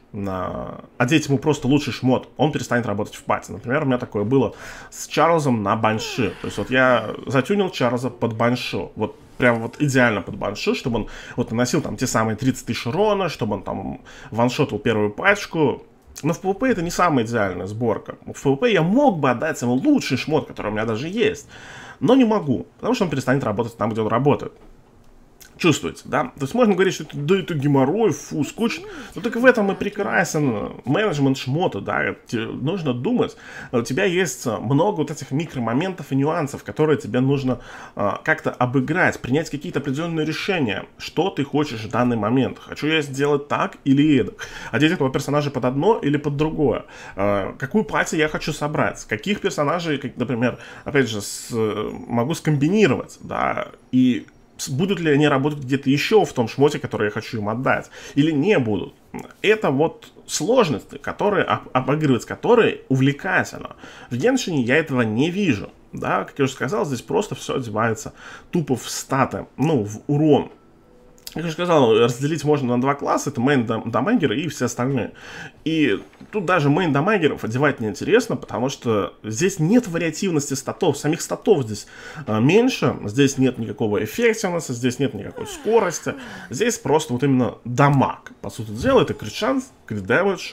одеть ему просто лучший шмот, он перестанет работать в пати. Например, у меня такое было с Чарльзом на банши. То есть вот я затюнил Чарльза под баншу. Вот прям вот идеально под Баншу, чтобы он вот наносил там те самые 30 тысяч урона, чтобы он там ваншотил первую пачку, но в PvP это не самая идеальная сборка. В PvP я мог бы отдать самый лучший шмот, который у меня даже есть, но не могу, потому что он перестанет работать там, где он работает чувствуется, да? То есть можно говорить, что это, да это геморрой, фу, скучно. Но так в этом и прекрасен менеджмент шмота, да? Тебе нужно думать. У тебя есть много вот этих микромоментов и нюансов, которые тебе нужно а, как-то обыграть, принять какие-то определенные решения. Что ты хочешь в данный момент? Хочу я сделать так или это? Одеть этого персонажа под одно или под другое? А, какую платье я хочу собрать? Каких персонажей, как, например, опять же, с, могу скомбинировать, да? И будут ли они работать где-то еще в том шмоте, который я хочу им отдать, или не будут. Это вот сложности, которые, об, которые увлекательно. В Геншине я этого не вижу. Да, как я уже сказал, здесь просто все одевается тупо в статы, ну, в урон как я уже сказал, разделить можно на два класса, это мейн-дамагеры и все остальные. И тут даже мейн-дамагеров одевать неинтересно, потому что здесь нет вариативности статов, самих статов здесь э, меньше, здесь нет никакого эффективности, здесь нет никакой скорости, здесь просто вот именно дамаг. По сути дела, это крит шанс, крит дэвидж,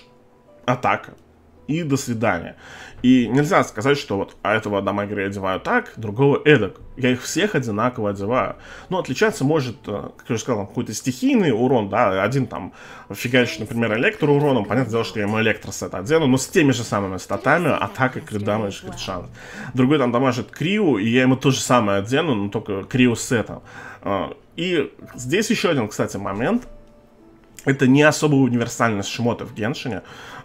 атака и до свидания. И нельзя сказать, что вот а этого дамагера я одеваю так, другого эдак. Я их всех одинаково одеваю. Но отличаться может, э, как я уже сказал, какой-то стихийный урон, да, один там фигачит, например, электроуроном, понятное дело, что я ему электросет одену, но с теми же самыми статами, атака, крит дамаж, крит шанс. Другой там дамажит крию, и я ему то же самое одену, но только крию сетом. Э, и здесь еще один, кстати, момент, это не особо универсальность шмота в Геншине,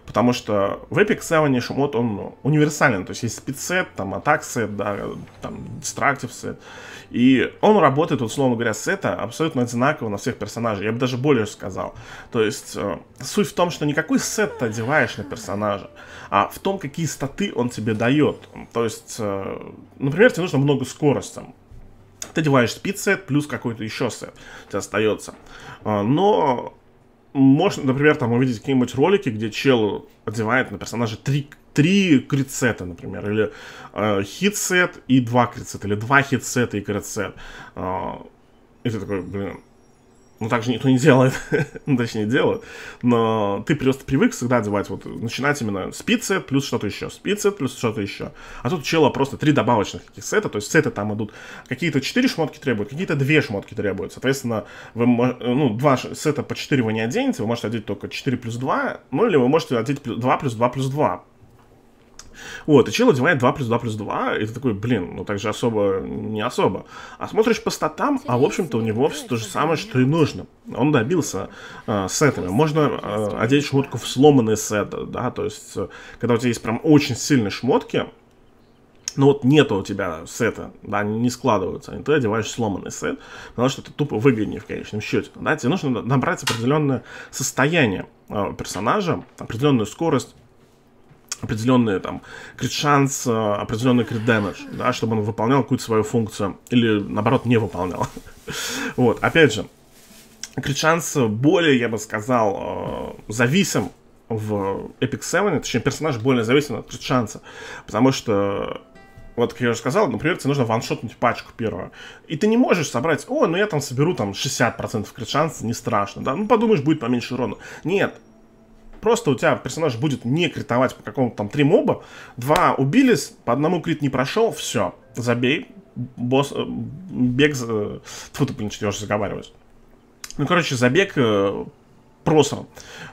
потому что в Epic 7 шмот, он универсален, то есть есть спидсет, там, атак сет, да, там, дистрактив сет, и он работает, вот, условно говоря, сета абсолютно одинаково на всех персонажей, я бы даже более сказал, то есть э, суть в том, что никакой сет ты одеваешь на персонажа, а в том, какие статы он тебе дает, то есть, э, например, тебе нужно много скорости, ты одеваешь спидсет плюс какой-то еще сет, тебе остается. Э, но можно, например, там увидеть какие-нибудь ролики, где чел одевает на персонажа три, три крицета, например, или э, хитсет и два крицета, или два хитсета и крицет. Э, а, и ты такой, блин, ну, так же никто не делает, ну, точнее, делает, но ты просто привык всегда одевать, вот, начинать именно с пиццы плюс что-то еще, с пиццы плюс что-то еще. А тут чела просто три добавочных каких сета, то есть сеты там идут, какие-то четыре шмотки требуют, какие-то две шмотки требуют, соответственно, вы, ну, два сета по четыре вы не оденете, вы можете одеть только четыре плюс два, ну, или вы можете одеть два плюс два плюс два вот, и чел одевает 2 плюс 2 плюс 2, и ты такой, блин, ну так же особо, не особо. А смотришь по статам, а в общем-то у него все то же самое, что и нужно. Он добился э, а, сетами. Можно э, одеть шмотку в сломанный сет, да, то есть, когда у тебя есть прям очень сильные шмотки, но ну вот нету у тебя сета, да, они не складываются, и ты одеваешь сломанный сет, потому что это тупо выгоднее в конечном счете, да, тебе нужно набрать определенное состояние а, персонажа, определенную скорость, определенный там крит шанс, э, определенный крит дэмэдж, да, чтобы он выполнял какую-то свою функцию или наоборот не выполнял. вот, опять же, крит шанс более, я бы сказал, э, зависим в Epic 7, точнее персонаж более зависим от крит шанса, потому что вот, как я уже сказал, например, тебе нужно ваншотнуть пачку первую. И ты не можешь собрать, о, ну я там соберу там 60% крит шанса, не страшно, да, ну подумаешь, будет поменьше урона. Нет, просто у тебя персонаж будет не критовать по какому-то там три моба, два убились, по одному крит не прошел, все, забей, босс, э, бег, тьфу ты, блин, что я уже заговариваюсь. Ну, короче, забег э, просран.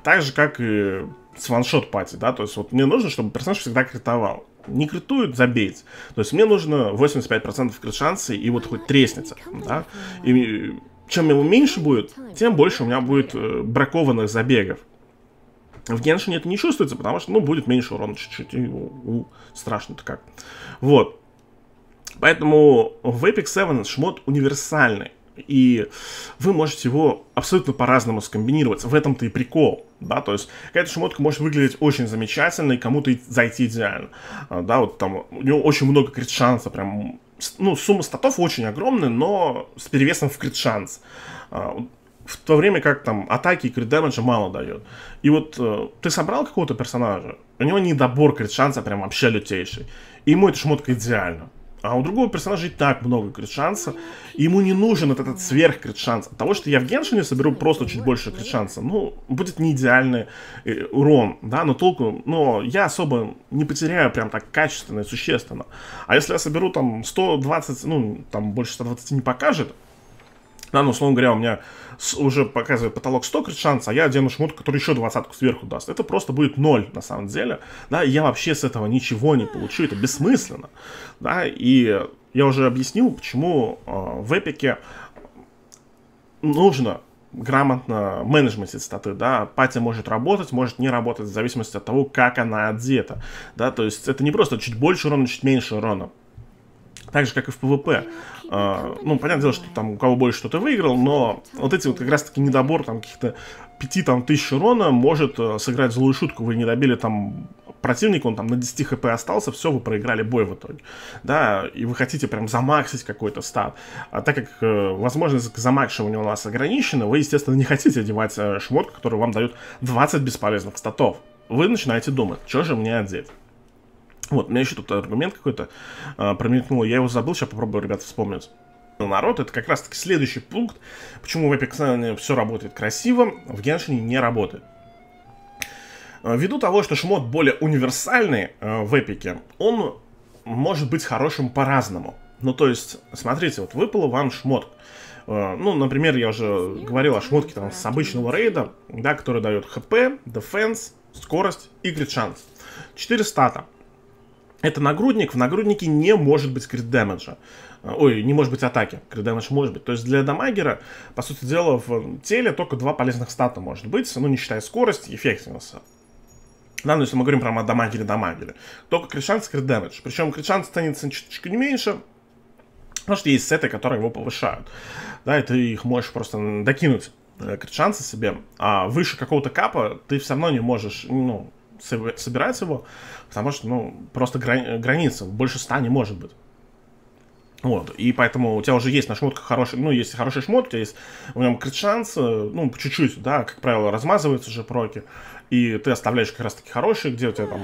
Так же, как и с ваншот пати, да, то есть вот мне нужно, чтобы персонаж всегда критовал. Не критуют, забейте. То есть мне нужно 85% крит шансы и вот хоть треснется, да. И чем его меньше будет, тем больше у меня будет э, бракованных забегов. В Геншине это не чувствуется, потому что, ну, будет меньше урона чуть-чуть. Страшно-то как. Вот. Поэтому в Epic 7 шмот универсальный. И вы можете его абсолютно по-разному скомбинировать. В этом-то и прикол. Да, то есть какая-то шмотка может выглядеть очень замечательно и кому-то зайти идеально. А, да, вот там у него очень много крит-шанса, прям ну, сумма статов очень огромная, но с перевесом в крит-шанс. А, в то время как там атаки и крит дэмэджа мало дает. И вот э, ты собрал какого-то персонажа, у него недобор крит шанса прям вообще лютейший. И ему эта шмотка идеально. А у другого персонажа и так много крит шанса. ему не нужен этот этот сверх крит шанс. От того, что я в Геншине соберу просто чуть больше крит шанса, ну, будет не идеальный э, урон, да, но толку, но я особо не потеряю прям так качественно и существенно. А если я соберу там 120, ну, там больше 120 не покажет, да, ну, условно говоря, у меня уже показывает потолок 100 шанса, а я одену шмот, который еще двадцатку сверху даст. Это просто будет ноль, на самом деле. Да, я вообще с этого ничего не получу, это бессмысленно. Да, и я уже объяснил, почему э, в эпике нужно грамотно менеджментить статы, да, пати может работать, может не работать, в зависимости от того, как она одета, да, то есть это не просто чуть больше урона, чуть меньше урона, так же, как и в ПВП. А, ну, понятное дело, что там у кого больше что-то выиграл, но вот эти вот как раз-таки недобор там каких-то пяти там, тысяч урона может э, сыграть злую шутку. Вы не добили там противника, он там на 10 хп остался, все, вы проиграли бой в итоге. Да, и вы хотите прям замаксить какой-то стат. А так как э, возможность замакшивания у вас ограничена, вы, естественно, не хотите одевать э, шмотку, которая вам дает 20 бесполезных статов. Вы начинаете думать, что же мне одеть? Вот, у меня еще тут аргумент какой-то а, промелькнул, я его забыл, сейчас попробую, ребят вспомнить. Ну, народ, это как раз-таки следующий пункт, почему в Epic все работает красиво, в Геншине не работает. А, ввиду того, что шмот более универсальный э, в эпике, он может быть хорошим по-разному. Ну, то есть, смотрите, вот выпало вам шмот. Э, ну, например, я уже говорил о шмотке там с обычного рейда, да, который дает хп, дефенс, скорость и крит шанс. 4 стата. Это нагрудник, в нагруднике не может быть крит дэмэджа. Ой, не может быть атаки, крит дэмэдж может быть. То есть для дамагера, по сути дела, в теле только два полезных стата может быть, ну не считая скорость и эффективность. Да, но ну, если мы говорим прямо о дамагере-дамагере. Только крит-шанс, крит-дэмэдж. Причем крит-шанс станется чуточку не меньше, Потому что есть сеты, которые его повышают. Да, и ты их можешь просто докинуть э, крит-шансы себе. А выше какого-то капа ты все равно не можешь, ну, собирать его, потому что, ну, просто грани- граница, больше ста не может быть. Вот, и поэтому у тебя уже есть на шмотках хороший, ну, если хороший шмот, у тебя есть в нем крит-шанс, э, ну, чуть-чуть, да, как правило, размазываются же проки, и ты оставляешь как раз-таки хорошие, где у тебя там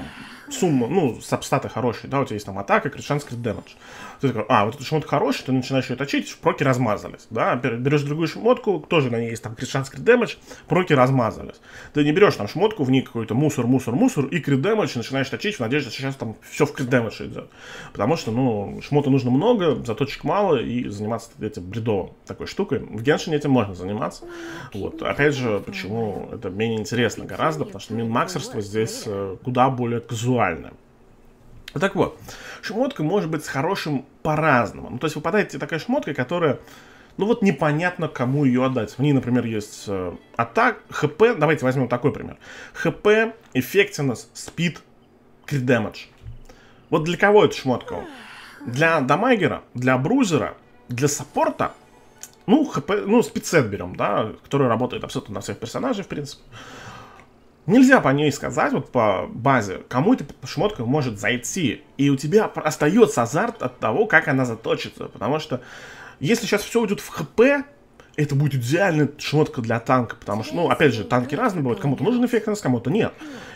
сумму, ну, сабстаты хорошие, да, у тебя есть там атака, крит-шанс, крит-дэмэдж. Ты такой, а, вот эта шмотка хорошая, ты начинаешь ее точить, проки размазались, да, берешь другую шмотку, тоже на ней есть там крит-шанс, крит-дэмэдж, проки размазались. Ты не берешь там шмотку, в ней какой-то мусор, мусор, мусор, и крит-дэмэдж начинаешь точить в надежде, что сейчас там все в крит-дэмэдж идет. Потому что, ну, шмота нужно много, заточек мало, и заниматься этим бредовым такой штукой. В Геншине этим можно заниматься. Вот, опять же, почему это менее интересно гораздо, потому что мин-максерство здесь э, куда более казуально актуально. Так вот, шмотка может быть с хорошим по-разному. Ну, то есть выпадает тебе такая шмотка, которая, ну вот непонятно, кому ее отдать. В ней, например, есть э, атак, хп, давайте возьмем такой пример. ХП, эффективность, спид, крит дэмэдж. Вот для кого эта шмотка? Для дамагера, для брузера, для саппорта, ну, хп, ну, спидсет берем, да, который работает абсолютно на всех персонажей, в принципе. Нельзя по ней сказать, вот по базе, кому эта шмотка может зайти. И у тебя остается азарт от того, как она заточится. Потому что если сейчас все уйдет в ХП, это будет идеальная шмотка для танка, потому что, ну, опять же, танки разные бывают, кому-то нужен эффектность, кому-то нет.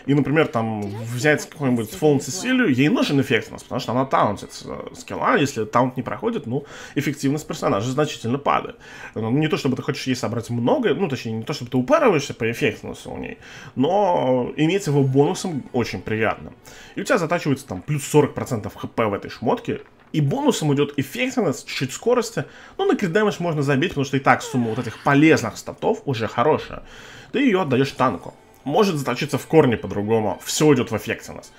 И, например, там, взять какую-нибудь Фолн Сесилию, ей нужен эффектность, потому что она таунтит скилла, если таунт не проходит, ну, эффективность персонажа значительно падает. Ну, не то, чтобы ты хочешь ей собрать много, ну, точнее, не то, чтобы ты упарываешься по эффектности у ней, но иметь его бонусом очень приятно. И у тебя затачивается там плюс 40% хп в этой шмотке, и бонусом идет эффективность, чуть скорости. Ну, на крит можно забить, потому что и так сумма вот этих полезных статов уже хорошая. Ты ее отдаешь танку. Может заточиться в корне по-другому. Все идет в эффективность.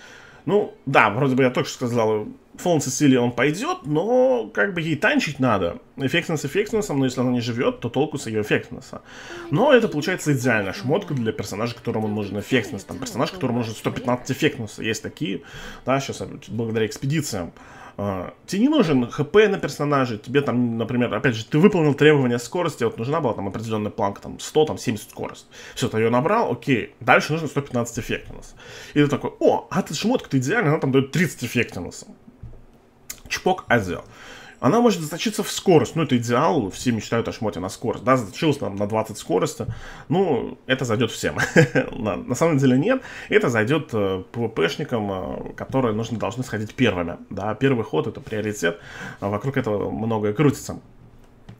Ну, да, вроде бы я только что сказал, фон Сесилии он пойдет, но как бы ей танчить надо. Эффективность эффективностью, но если она не живет, то толку с ее эффективностью. Но это получается идеальная шмотка для персонажа, которому нужен эффективность. Там персонаж, которому нужен 115 эффективности, Есть такие, да, сейчас благодаря экспедициям. А, тебе не нужен хп на персонаже, тебе там, например, опять же, ты выполнил требования скорости, вот нужна была там определенная планка, там 100, там 70 скорость. Все, ты ее набрал, окей, дальше нужно 115 эффективности. И ты такой, о, а эта шмотка-то идеально, она там дает 30 эффективности. Чпок, а сделал она может заточиться в скорость. Ну, это идеал, все мечтают о шмоте на скорость. Да, заточилась там на 20 скорости. Ну, это зайдет всем. на самом деле нет. Это зайдет э, ПВПшникам, э, которые нужно, должны сходить первыми. Да, первый ход это приоритет. Вокруг этого многое крутится.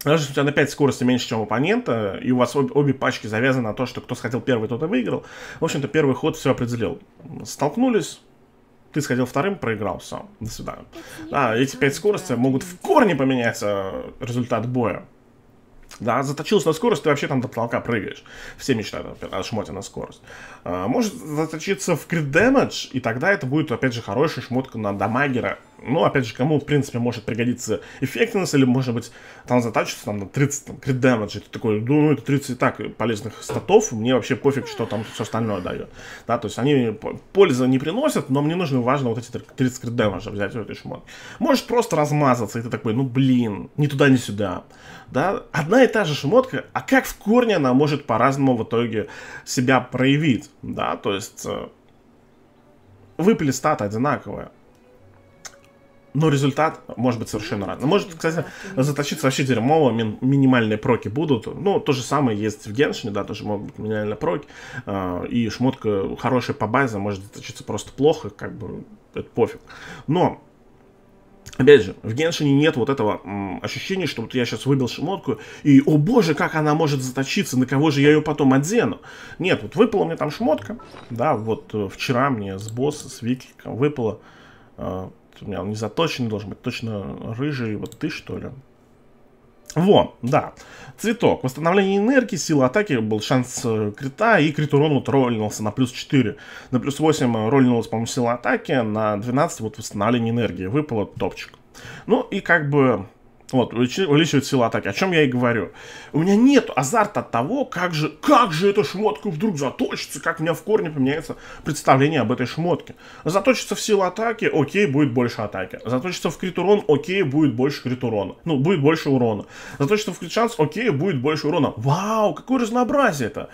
Даже если у тебя на 5 скорости меньше, чем у оппонента, и у вас обе, обе пачки завязаны на то, что кто сходил первый, тот и выиграл, в общем-то, первый ход все определил. Столкнулись, ты сходил вторым, проиграл, все, до свидания. Да, эти пять скоростей могут в корне поменять э, результат боя. Да, заточился на скорость, ты вообще там до потолка прыгаешь. Все мечтают о шмоте на скорость. А, может заточиться в крит дэмэдж, и тогда это будет, опять же, хорошая шмотка на дамагера ну, опять же, кому, в принципе, может пригодиться эффективность, или, может быть, там затачиваться там, на 30 там, крит дэмэджа, ты такой, ну, это 30 и так полезных статов, мне вообще пофиг, что там все остальное дает. Да, то есть они пользы не приносят, но мне нужно важно вот эти 30 крит дэмэджа взять в этой шмот. Можешь просто размазаться, и ты такой, ну, блин, ни туда, ни сюда. Да, одна и та же шмотка, а как в корне она может по-разному в итоге себя проявить, да, то есть э, выпили статы одинаковые но результат может быть совершенно разный. Может, кстати, заточиться вообще дерьмово, мин, минимальные проки будут. Ну, то же самое есть в Геншине, да, тоже могут быть минимальные проки. Э, и шмотка хорошая по базе может заточиться просто плохо, как бы это пофиг. Но Опять же, в Геншине нет вот этого м, ощущения, что вот я сейчас выбил шмотку, и, о боже, как она может заточиться, на кого же я ее потом одену? Нет, вот выпала мне там шмотка, да, вот э, вчера мне с босса, с Вики выпала, э, у меня он не заточенный должен быть, точно рыжий, вот ты что ли? Во, да. Цветок. Восстановление энергии, сила атаки, был шанс э, крита, и крит урон вот роллился на плюс 4. На плюс 8 э, роллилась, по-моему, сила атаки, на 12 вот восстановление энергии. Выпало топчик. Ну и как бы вот, увеличивает силу атаки. О чем я и говорю. У меня нет азарта от того, как же, как же эта шмотка вдруг заточится, как у меня в корне поменяется представление об этой шмотке. Заточится в силу атаки, окей, будет больше атаки. Заточится в крит урон, окей, будет больше крит урона. Ну, будет больше урона. Заточится в крит шанс, окей, будет больше урона. Вау, какое разнообразие это!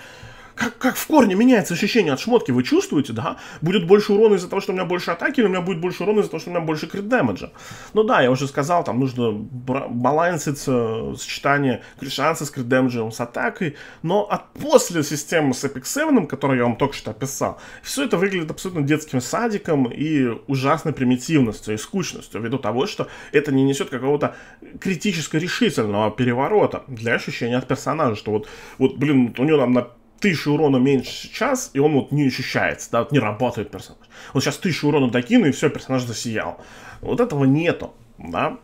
как, как в корне меняется ощущение от шмотки, вы чувствуете, да? Будет больше урона из-за того, что у меня больше атаки, или у меня будет больше урона из-за того, что у меня больше крит дэмэджа. Ну да, я уже сказал, там нужно балансить сочетание кришанса с крит дэмэджем, с атакой, но от после системы с Epic 7, которую я вам только что описал, все это выглядит абсолютно детским садиком и ужасной примитивностью и скучностью, ввиду того, что это не несет какого-то критически решительного переворота для ощущения от персонажа, что вот, вот блин, у него там на тысячи урона меньше сейчас, и он вот не ощущается, да, вот не работает персонаж. Вот сейчас тысячу урона докину, и все, персонаж засиял. Вот этого нету, да.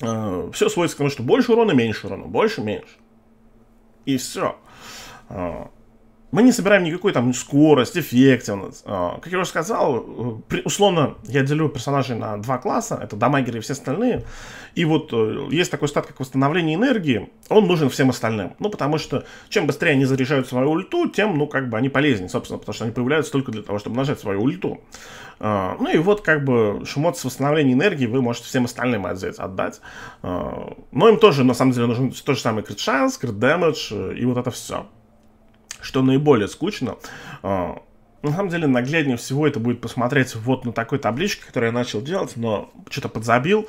Э, все сводится к тому, что больше урона, меньше урона, больше, меньше. И все. Э, мы не собираем никакой там скорость, эффективность. А, как я уже сказал, э, условно я делю персонажей на два класса. Это дамагеры и все остальные. И вот э, есть такой стат, как восстановление энергии. Он нужен всем остальным. Ну, потому что чем быстрее они заряжают свою ульту, тем, ну, как бы они полезнее, собственно. Потому что они появляются только для того, чтобы нажать свою ульту. А, ну, и вот, как бы, шмот с восстановлением энергии вы можете всем остальным отдать. А, но им тоже, на самом деле, нужен тот же самый крит шанс, крит дэмэдж и вот это все что наиболее скучно. А, на самом деле, нагляднее всего это будет посмотреть вот на такой табличке, которую я начал делать, но что-то подзабил.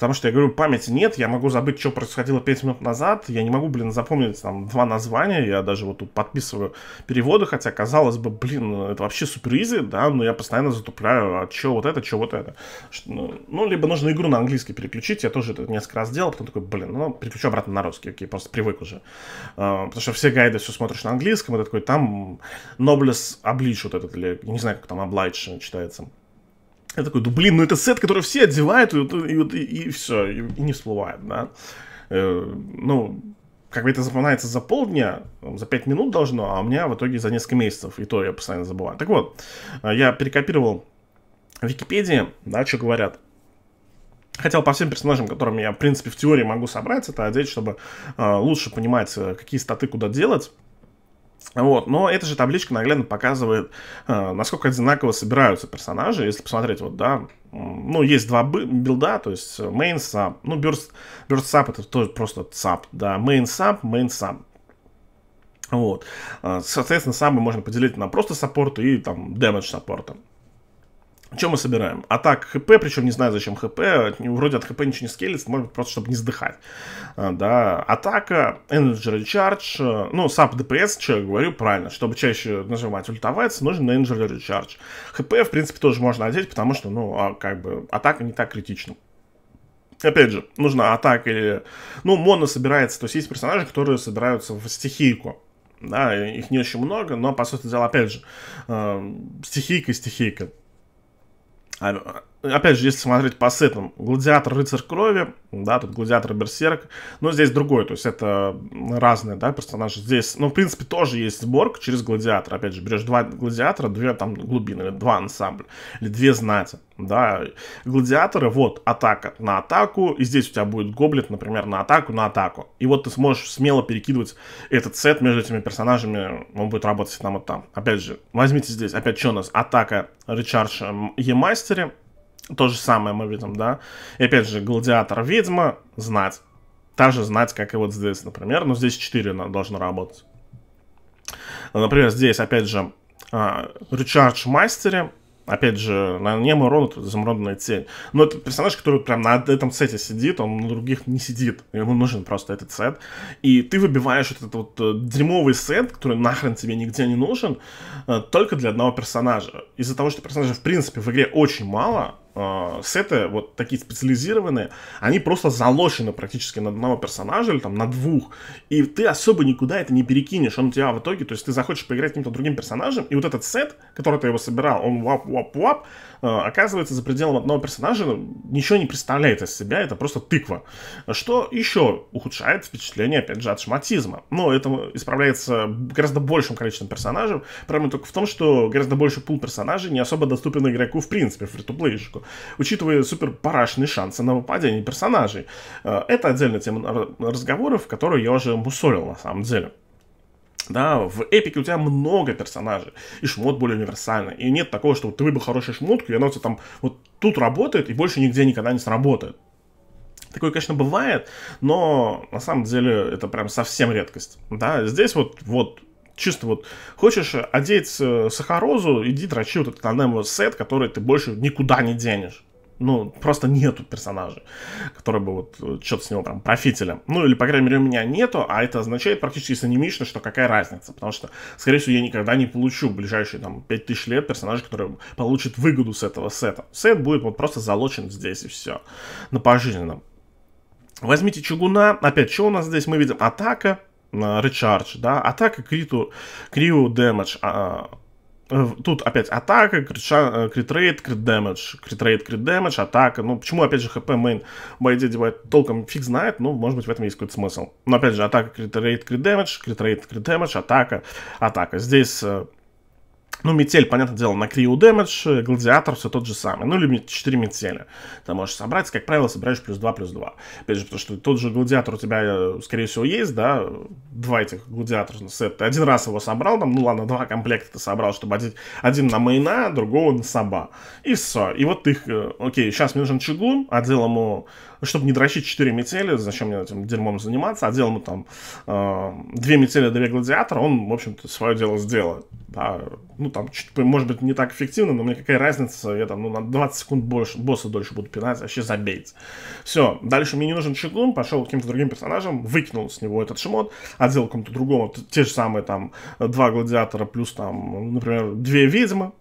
Потому что я говорю, памяти нет, я могу забыть, что происходило 5 минут назад, я не могу, блин, запомнить там два названия, я даже вот тут подписываю переводы, хотя, казалось бы, блин, это вообще суперизи, да, но я постоянно затупляю, а что вот это, что вот это. Ну, ну, либо нужно игру на английский переключить, я тоже это несколько раз делал, потом такой, блин, ну, переключу обратно на русский, окей, просто привык уже. А, потому что все гайды все смотришь на английском, это такой, там Nobles Oblige вот этот, или, не знаю, как там Oblige читается. Я такой, ну блин, ну это сет, который все одевают, и, и, и, и все, и, и не всплывает, да. Э, ну, как бы это запоминается за полдня, за 5 минут должно, а у меня в итоге за несколько месяцев, и то я постоянно забываю. Так вот, э, я перекопировал в Википедии, да, что говорят. Хотел по всем персонажам, которыми я, в принципе, в теории могу собрать, это одеть, чтобы э, лучше понимать, э, какие статы куда делать. Вот, но эта же табличка наглядно показывает, э, насколько одинаково собираются персонажи. Если посмотреть, вот, да, ну, есть два билда, то есть main sub, ну, burst, sub это тоже просто sub, да, main sub, main sub. Вот. Э, соответственно, сабы можно поделить на просто саппорт и там damage саппорта. Чем мы собираем? Атак ХП, причем не знаю, зачем ХП. Вроде от ХП ничего не скелится, может быть, просто чтобы не сдыхать. А, да, атака, Energy Recharge, э, ну, сап ДПС, что я говорю, правильно. Чтобы чаще нажимать ультоваться, нужен Energy Recharge. ХП, в принципе, тоже можно одеть, потому что, ну, а, как бы, атака не так критична. Опять же, нужна атака или... Ну, моно собирается, то есть есть персонажи, которые собираются в стихийку да, их не очень много, но, по сути дела, опять же, э, стихийка, стихийка. I don't. опять же, если смотреть по сетам, Гладиатор, Рыцарь Крови, да, тут Гладиатор, Берсерк, но здесь другой, то есть это разные, да, персонажи. Здесь, ну, в принципе, тоже есть сборка через Гладиатор, опять же, берешь два Гладиатора, две там глубины, или два ансамбля, или две знати, да, Гладиаторы, вот, атака на атаку, и здесь у тебя будет Гоблет, например, на атаку, на атаку, и вот ты сможешь смело перекидывать этот сет между этими персонажами, он будет работать там и там. Опять же, возьмите здесь, опять что у нас, атака Ричардж Е-мастере, то же самое мы видим, да. И опять же, гладиатор ведьма, знать. Та же знать, как и вот здесь, например. Но здесь 4 должно работать. Например, здесь, опять же, а, Ричардж Мастере. Опять же, на нем урон изумрудная тень. Но это персонаж, который прям на этом сете сидит, он на других не сидит. Ему нужен просто этот сет. И ты выбиваешь этот вот э, дерьмовый сет, который нахрен тебе нигде не нужен, э, только для одного персонажа. Из-за того, что персонажа в принципе в игре очень мало, э, сеты, вот такие специализированные, они просто залочены практически на одного персонажа или там на двух, и ты особо никуда это не перекинешь, он у тебя в итоге, то есть ты захочешь поиграть с каким-то другим персонажем, и вот этот сет, который ты его собирал, он вап-вап-вап, Э, оказывается за пределом одного персонажа ну, ничего не представляет из себя, это просто тыква. Что еще ухудшает впечатление, опять же, от шматизма. Но ну, это исправляется гораздо большим количеством персонажей, проблема только в том, что гораздо больше пул персонажей не особо доступен игроку в принципе, в фритуплейщику, учитывая супер парашные шансы на выпадение персонажей. Э, это отдельная тема разговоров, которую я уже мусорил на самом деле да, в эпике у тебя много персонажей, и шмот более универсальный, и нет такого, что вот ты выбрал хорошую шмотку, и она у тебя там вот тут работает, и больше нигде никогда не сработает. Такое, конечно, бывает, но на самом деле это прям совсем редкость, да, здесь вот, вот чисто вот хочешь одеть э, сахарозу, иди дрочи вот этот анамо сет, который ты больше никуда не денешь. Ну, просто нету персонажа, который бы вот э, что-то с него прям профитили. Ну, или, по крайней мере, у меня нету, а это означает практически санимично, что какая разница. Потому что, скорее всего, я никогда не получу в ближайшие там 5000 лет персонажа, который получит выгоду с этого сета. Сет будет вот просто залочен здесь и все. На пожизненном. Возьмите чугуна. Опять, что у нас здесь? Мы видим атака, речардж, да, атака криту, крио дэмэдж, а, Э, тут опять атака, крит э, критрейт, крит дэмэдж, критрейт, крит дэмэдж, атака. Ну, почему, опять же, хп мейн бойде девайт толком фиг знает, ну, может быть, в этом есть какой-то смысл. Но, опять же, атака, крит критрейт, крит дэмэдж, критрейт, крит дэмэдж, атака, атака. Здесь э, ну, метель, понятное дело, на крио Damage, Гладиатор все тот же самый. Ну, или 4 метели. Ты можешь собрать, как правило, собираешь плюс 2, плюс 2. Опять же, потому что тот же Гладиатор у тебя, э, скорее всего, есть, да? Два этих Гладиатора на Ты один раз его собрал, там, ну ладно, два комплекта ты собрал, чтобы один, один на мейна, другого на саба. И все. И вот их, э, окей, сейчас мне нужен чугун, отдел а ему ну, чтобы не дрочить 4 метели, зачем мне этим дерьмом заниматься, а делал ему там э, 2 метели, 2 гладиатора, он, в общем-то, свое дело сделал. Да, ну, там, чуть, может быть, не так эффективно, но мне какая разница, я там, ну, на 20 секунд больше, босса дольше буду пинать, вообще забейте. Все, дальше мне не нужен Шигун, пошел к каким-то другим персонажам, выкинул с него этот шмот, отдел кому-то другому те же самые, там, э, два гладиатора плюс, там, например, две ведьмы,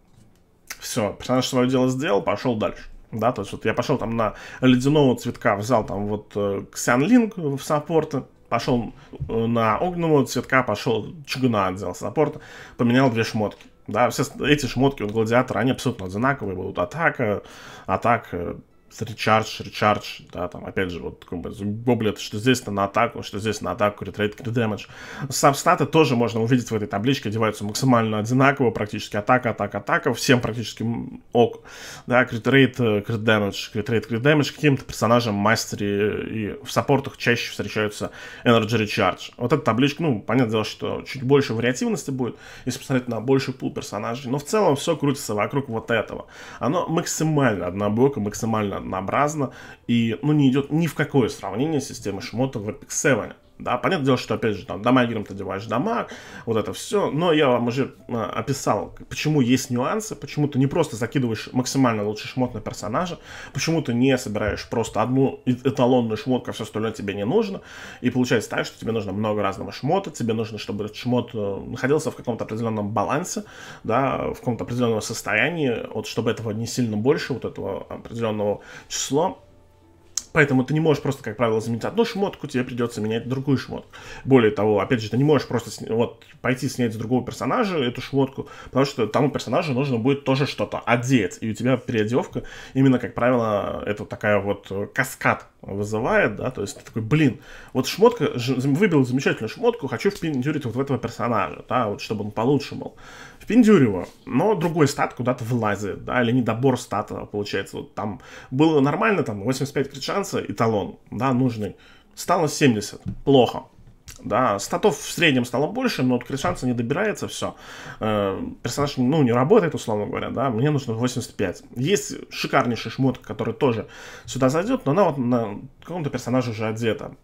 все, персонаж свое дело сделал, пошел дальше да, то есть вот я пошел там на ледяного цветка, взял там вот э, Ксянлинг в саппорт, пошел э, на огненного цветка, пошел Чигуна взял саппорт, поменял две шмотки. Да, все эти шмотки от гладиатора, они абсолютно одинаковые будут. Атака, атака, с recharge, да, там, опять же, вот, как бы, гоблет, что здесь на атаку, что здесь на атаку, ретрейт, кредэмэдж. Сам статы тоже можно увидеть в этой табличке, одеваются максимально одинаково, практически атака, атака, атака, всем практически ок, да, критрейт, кредэмэдж, критрейт, кредэмэдж, каким-то персонажам, мастере э, и в саппортах чаще встречаются Energy Recharge. Вот эта табличка, ну, понятное дело, что чуть больше вариативности будет, если посмотреть на больше пул персонажей, но в целом все крутится вокруг вот этого. Оно максимально однобоко, максимально однообразно и ну, не идет ни в какое сравнение с системой Шимота в Apex 7. Да, понятное дело, что, опять же, там, дамагером ты одеваешь, дамаг, вот это все. Но я вам уже а, описал, почему есть нюансы, почему ты не просто закидываешь максимально лучший шмот на персонажа, почему ты не собираешь просто одну эталонную шмотку, а все остальное тебе не нужно. И получается так, что тебе нужно много разного шмота, тебе нужно, чтобы этот шмот э, находился в каком-то определенном балансе, да, в каком-то определенном состоянии, вот чтобы этого не сильно больше, вот этого определенного числа, Поэтому ты не можешь просто, как правило, заменить одну шмотку, тебе придется менять другую шмотку. Более того, опять же, ты не можешь просто сня... вот, пойти снять с другого персонажа эту шмотку, потому что тому персонажу нужно будет тоже что-то одеть. И у тебя переодевка именно, как правило, это такая вот э, каскад вызывает, да, то есть ты такой, блин, вот шмотка, выбил замечательную шмотку, хочу впендюрить вот в этого персонажа, да, вот чтобы он получше был впендюрило, но другой стат куда-то вылазит, да, или недобор стата, получается, вот там было нормально, там 85 крит шанса, эталон, да, нужный, стало 70, плохо, да, статов в среднем стало больше, но крит шанса не добирается, все. Э, персонаж, ну, не работает, условно говоря, да, мне нужно 85. Есть шикарнейший шмот, который тоже сюда зайдет, но она вот на каком-то персонаже уже одета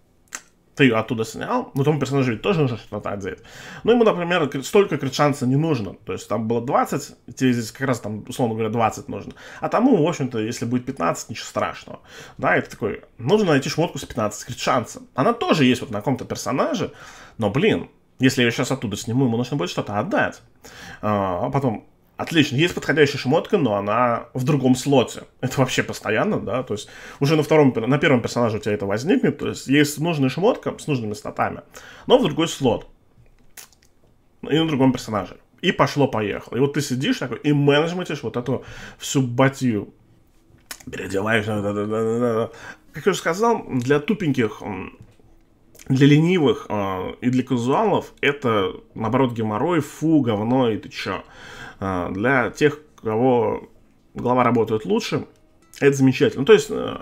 ты оттуда снял, но тому персонажу ведь тоже нужно что-то отдать. Ну, ему, например, столько критшанса не нужно. То есть там было 20, тебе здесь как раз там, условно говоря, 20 нужно. А тому, в общем-то, если будет 15, ничего страшного. Да, это такой, нужно найти шмотку с 15 критшанса, Она тоже есть вот на каком-то персонаже, но, блин, если я ее сейчас оттуда сниму, ему нужно будет что-то отдать. А, а потом, Отлично, есть подходящая шмотка, но она в другом слоте. Это вообще постоянно, да, то есть уже на втором, на первом персонаже у тебя это возникнет, то есть есть нужная шмотка с нужными статами, но в другой слот. И на другом персонаже. И пошло-поехало. И вот ты сидишь такой и менеджментишь вот эту всю батью. Переделаешь. Да, да, да, да. Как я уже сказал, для тупеньких для ленивых э, и для казуалов это, наоборот, геморрой, фу, говно и ты чё. А, для тех, кого глава работает лучше, это замечательно. Ну, то есть э,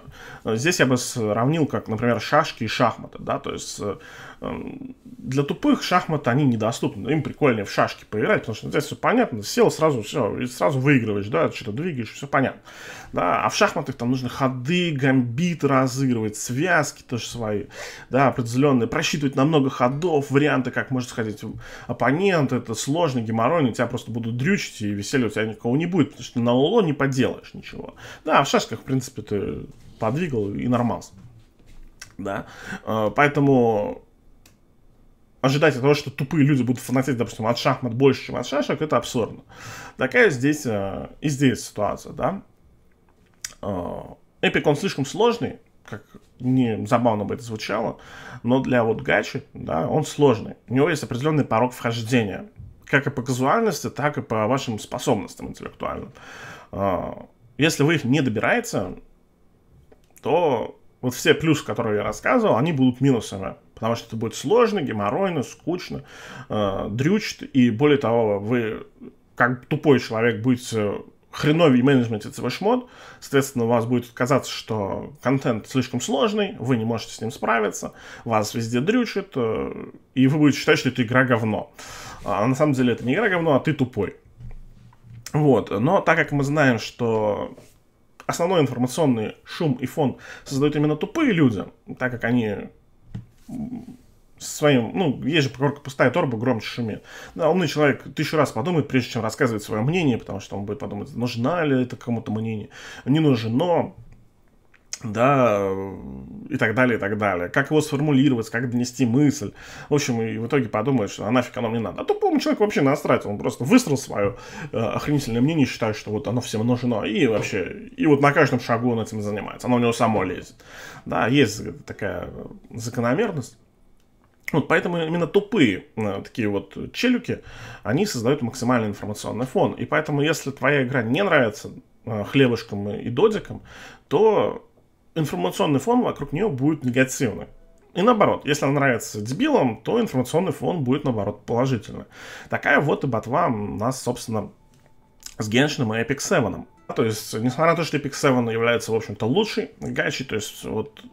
э, здесь я бы сравнил, как, например, шашки и шахматы, да, то есть э, эм, для тупых шахматы они недоступны, им прикольнее в шашки поиграть, потому что ну, здесь все понятно, сел сразу все, сразу выигрываешь, да, что-то двигаешь, все понятно, да, а в шахматах там нужно ходы, гамбиты разыгрывать, связки тоже свои, да, определенные, просчитывать на много ходов, варианты, как может сходить оппонент, это сложно, геморройно, тебя просто будут дрючить, и веселья у тебя никого не будет, потому что на лоло не поделаешь ничего, да, а в шашках кафешках, в принципе, ты подвигал и нормас. Да? А, поэтому ожидать от того, что тупые люди будут фанатить, допустим, от шахмат больше, чем от шашек, это абсурдно. Такая здесь а, и здесь ситуация, да. А, Эпик, он слишком сложный, как не забавно бы это звучало, но для вот гачи, да, он сложный. У него есть определенный порог вхождения, как и по казуальности, так и по вашим способностям интеллектуальным если вы их не добираете, то вот все плюсы, которые я рассказывал, они будут минусами. Потому что это будет сложно, геморройно, скучно, э, дрючит. И более того, вы как тупой человек будете хреновий менеджмент это ваш мод, соответственно, у вас будет казаться, что контент слишком сложный, вы не можете с ним справиться, вас везде дрючит, э, и вы будете считать, что это игра говно. А на самом деле это не игра говно, а ты тупой. Вот, но так как мы знаем, что основной информационный шум и фон создают именно тупые люди, так как они своим, ну, есть же корка пустая, торба громче шумит. Да, умный человек тысячу раз подумает, прежде чем рассказывать свое мнение, потому что он будет подумать, нужна ли это кому-то мнение, не нужно, да, и так далее, и так далее. Как его сформулировать, как донести мысль. В общем, и в итоге подумает что а нафиг оно мне надо. А тупому человеку вообще насрать, он просто выстроил свое э, охренительное мнение, считает, что вот оно всем нужно, и вообще, и вот на каждом шагу он этим занимается, оно у него само лезет. Да, есть такая закономерность. Вот поэтому именно тупые э, такие вот челюки, они создают максимальный информационный фон. И поэтому, если твоя игра не нравится э, хлебушкам и додикам, то информационный фон вокруг нее будет негативный. И наоборот, если она нравится дебилам, то информационный фон будет, наоборот, положительный. Такая вот и ботва у нас, собственно, с Геншином и Epic 7. То есть, несмотря на то, что Epic 7 является, в общем-то, лучшей гачей, то есть, вот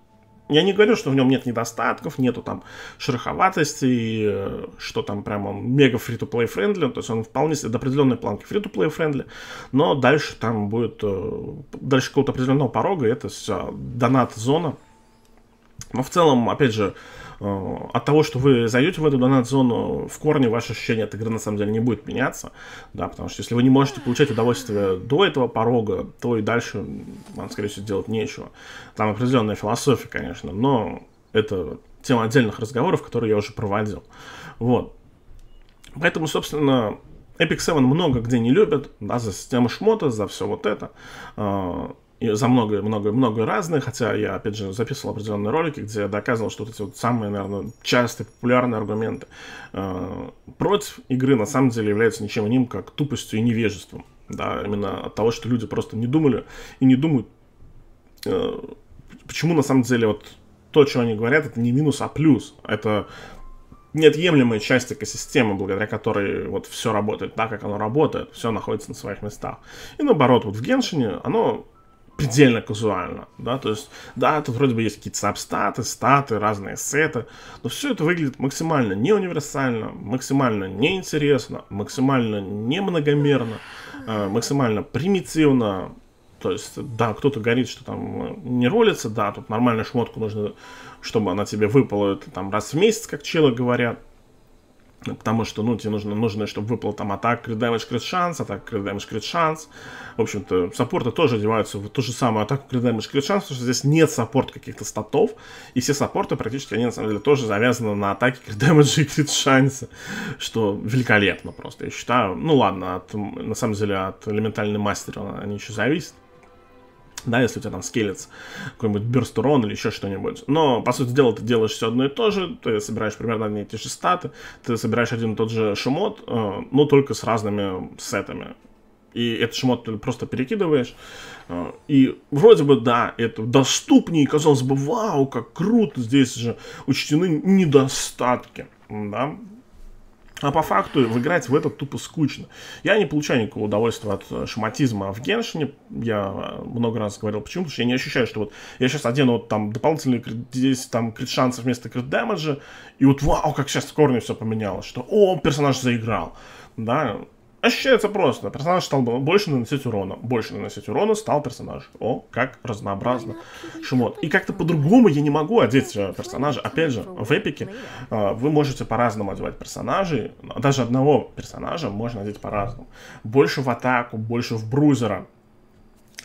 я не говорю, что в нем нет недостатков, нету там шероховатости, э, что там прямо он мега фри-то-плей френдли, то есть он вполне до определенной планки фри-то-плей френдли, но дальше там будет, э, дальше какого-то определенного порога, это вся донат-зона. Но в целом, опять же, Э, от того, что вы зайдете в эту донат-зону, в корне ваше ощущение от игры на самом деле не будет меняться, да, потому что если вы не можете получать удовольствие до этого порога, то и дальше вам, скорее всего, делать нечего. Там определенная философия, конечно, но это тема отдельных разговоров, которые я уже проводил. Вот. Поэтому, собственно, Epic 7 много где не любят, да, за систему шмота, за все вот это. Э, за много-много-много разных, хотя я, опять же, записывал определенные ролики, где я доказывал, что вот эти вот самые, наверное, частые популярные аргументы э, против игры на самом деле являются ничем иным, как тупостью и невежеством. Да, именно от того, что люди просто не думали и не думают, э, почему на самом деле вот то, что они говорят, это не минус, а плюс. Это неотъемлемая часть экосистемы, благодаря которой вот все работает так, как оно работает, все находится на своих местах. И наоборот, вот в Геншине оно предельно казуально, да, то есть, да, тут вроде бы есть какие-то сабстаты, статы, разные сеты, но все это выглядит максимально не универсально, максимально неинтересно, максимально немногомерно, э, максимально примитивно, то есть, да, кто-то говорит, что там э, не ролится, да, тут нормальную шмотку нужно, чтобы она тебе выпала это, там раз в месяц, как челы говорят, ну, потому что, ну, тебе нужно, нужно, чтобы выпал там атак, крит крит шанс, атак, крит крит шанс. В общем-то, саппорты тоже одеваются в ту же самую атаку, крит крит шанс, потому что здесь нет саппорт каких-то статов, и все саппорты практически, они на самом деле тоже завязаны на атаке крит и крит шанса, что великолепно просто, я считаю. Ну, ладно, от, на самом деле от элементальной мастера они еще зависят да, если у тебя там скелец, какой-нибудь бюрст или еще что-нибудь. Но, по сути дела, ты делаешь все одно и то же, ты собираешь примерно одни и те же статы, ты собираешь один и тот же шумот, э, но только с разными сетами. И этот шмот ты просто перекидываешь. Э, и вроде бы, да, это доступнее, казалось бы, вау, как круто, здесь же учтены недостатки, да, а по факту выиграть в этот тупо скучно. Я не получаю никакого удовольствия от э, шаматизма в Геншине. Я э, много раз говорил, почему, потому что я не ощущаю, что вот я сейчас одену вот там дополнительные здесь там крит шансов вместо крит дэмэджа, и вот вау, как сейчас в корне все поменялось, что о, персонаж заиграл, да, Ощущается просто. Персонаж стал больше наносить урона. Больше наносить урона стал персонаж. О, как разнообразно. Шимот. И как-то по-другому я не могу одеть э, персонажа. Опять же, в эпике э, вы можете по-разному одевать персонажей. Даже одного персонажа можно одеть по-разному. Больше в атаку, больше в брузера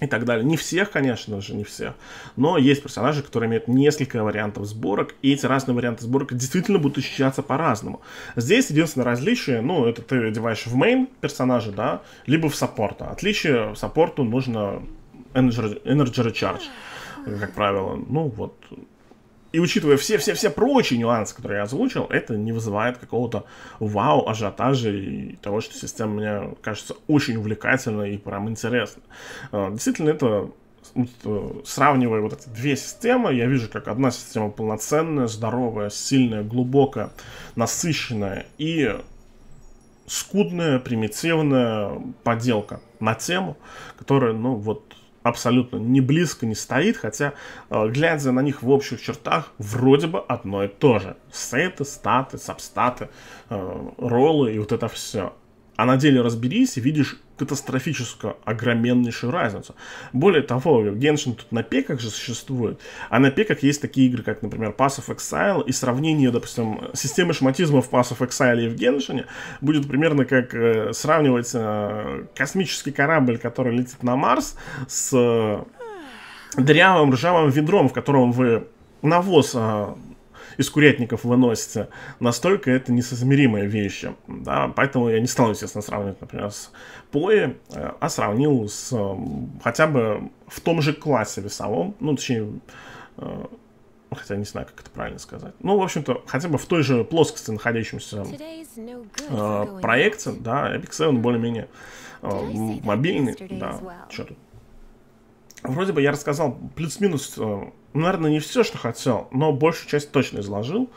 и так далее. Не всех, конечно же, не всех, но есть персонажи, которые имеют несколько вариантов сборок, и эти разные варианты сборок действительно будут ощущаться по-разному. Здесь единственное различие, ну, это ты одеваешь в мейн персонажа, да, либо в саппорта. Отличие в саппорту нужно Energy, energy Recharge, как правило. Ну, вот, и учитывая все-все-все прочие нюансы, которые я озвучил, это не вызывает какого-то вау, ажиотажа и того, что система, мне кажется, очень увлекательной и прям интересной. А, действительно, это э, сравнивая вот эти две системы, я вижу, как одна система полноценная, здоровая, сильная, глубокая, насыщенная и скудная, примитивная поделка на тему, которая, ну, вот абсолютно не близко не стоит, хотя, э, глядя на них в общих чертах, вроде бы одно и то же. Сеты, статы, сабстаты, э, роллы и вот это все. А на деле разберись и видишь катастрофическую, огроменнейшую разницу. Более того, Геншин тут на пеках же существует, а на пеках есть такие игры, как, например, Pass of Exile, и сравнение, допустим, системы шматизма в Pass of Exile и в Геншине будет примерно как э, сравнивать э, космический корабль, который летит на Марс, с э, дырявым ржавым ведром, в котором вы навоз э, из курятников выносится. Настолько это несозмеримая вещь, Да? Поэтому я не стал, естественно, сравнивать, например, с Пое, э, а сравнил с э, хотя бы в том же классе весовом, ну, точнее, э, хотя не знаю, как это правильно сказать. Ну, в общем-то, хотя бы в той же плоскости находящемся э, проекте, да, Epic 7 более-менее э, мобильный, да, что тут. Вроде бы я рассказал плюс-минус э, ну, наверное, не все, что хотел, но большую часть точно изложил.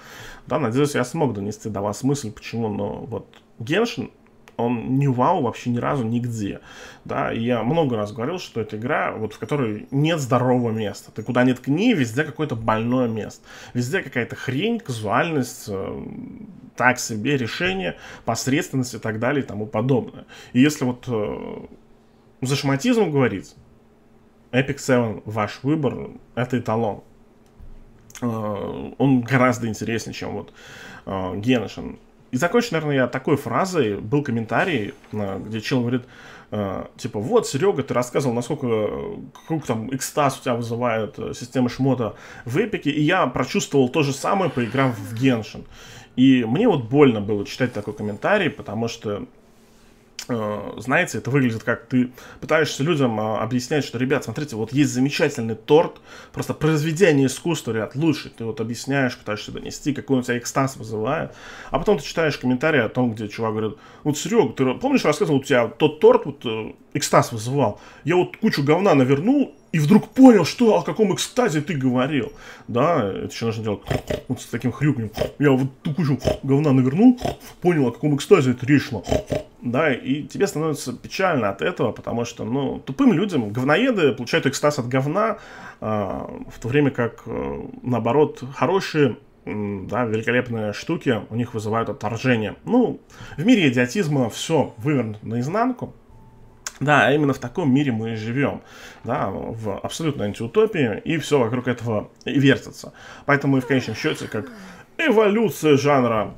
Да, надеюсь, я смог донести до вас мысль, почему, но вот Геншин, он не вау вообще ни разу нигде. Да, и я много раз говорил, что это игра, вот в которой нет здорового места. Ты куда ни ткни, везде какое-то больное место. Везде какая-то хрень, казуальность, э, так себе решение, посредственность и так далее и тому подобное. И если вот э, за шматизм говорить, Epic 7, ваш выбор, это эталон. Э, он гораздо интереснее, чем вот э, Геншин. И закончу, наверное, я такой фразой. Был комментарий, где чел говорит, э, типа, вот, Серега, ты рассказывал, насколько круг там экстаз у тебя вызывает система шмота в Эпике, и я прочувствовал то же самое, поиграв в Геншин. И мне вот больно было читать такой комментарий, потому что Э, знаете, это выглядит как ты пытаешься людям а, объяснять, что, ребят, смотрите, вот есть замечательный торт, просто произведение искусства, ребят, лучше. Ты вот объясняешь, пытаешься донести, какой он тебя экстаз вызывает. А потом ты читаешь комментарии о том, где чувак говорит, вот, Серега, ты помнишь, рассказывал, у тебя тот торт вот э, экстаз вызывал. Я вот кучу говна навернул, и вдруг понял, что о каком экстазе ты говорил. Да, это еще нужно делать вот с таким хрюкнем. Я вот ту кучу говна навернул, понял, о каком экстазе это речь шла. Да, и тебе становится печально от этого, потому что, ну, тупым людям говноеды получают экстаз от говна, а, в то время как, э, наоборот, хорошие да, великолепные штуки у них вызывают отторжение. Ну, в мире идиотизма все вывернуто наизнанку, да, а именно в таком мире мы и живем, да, в абсолютной антиутопии, и все вокруг этого вертится. Поэтому и в конечном счете, как эволюция жанра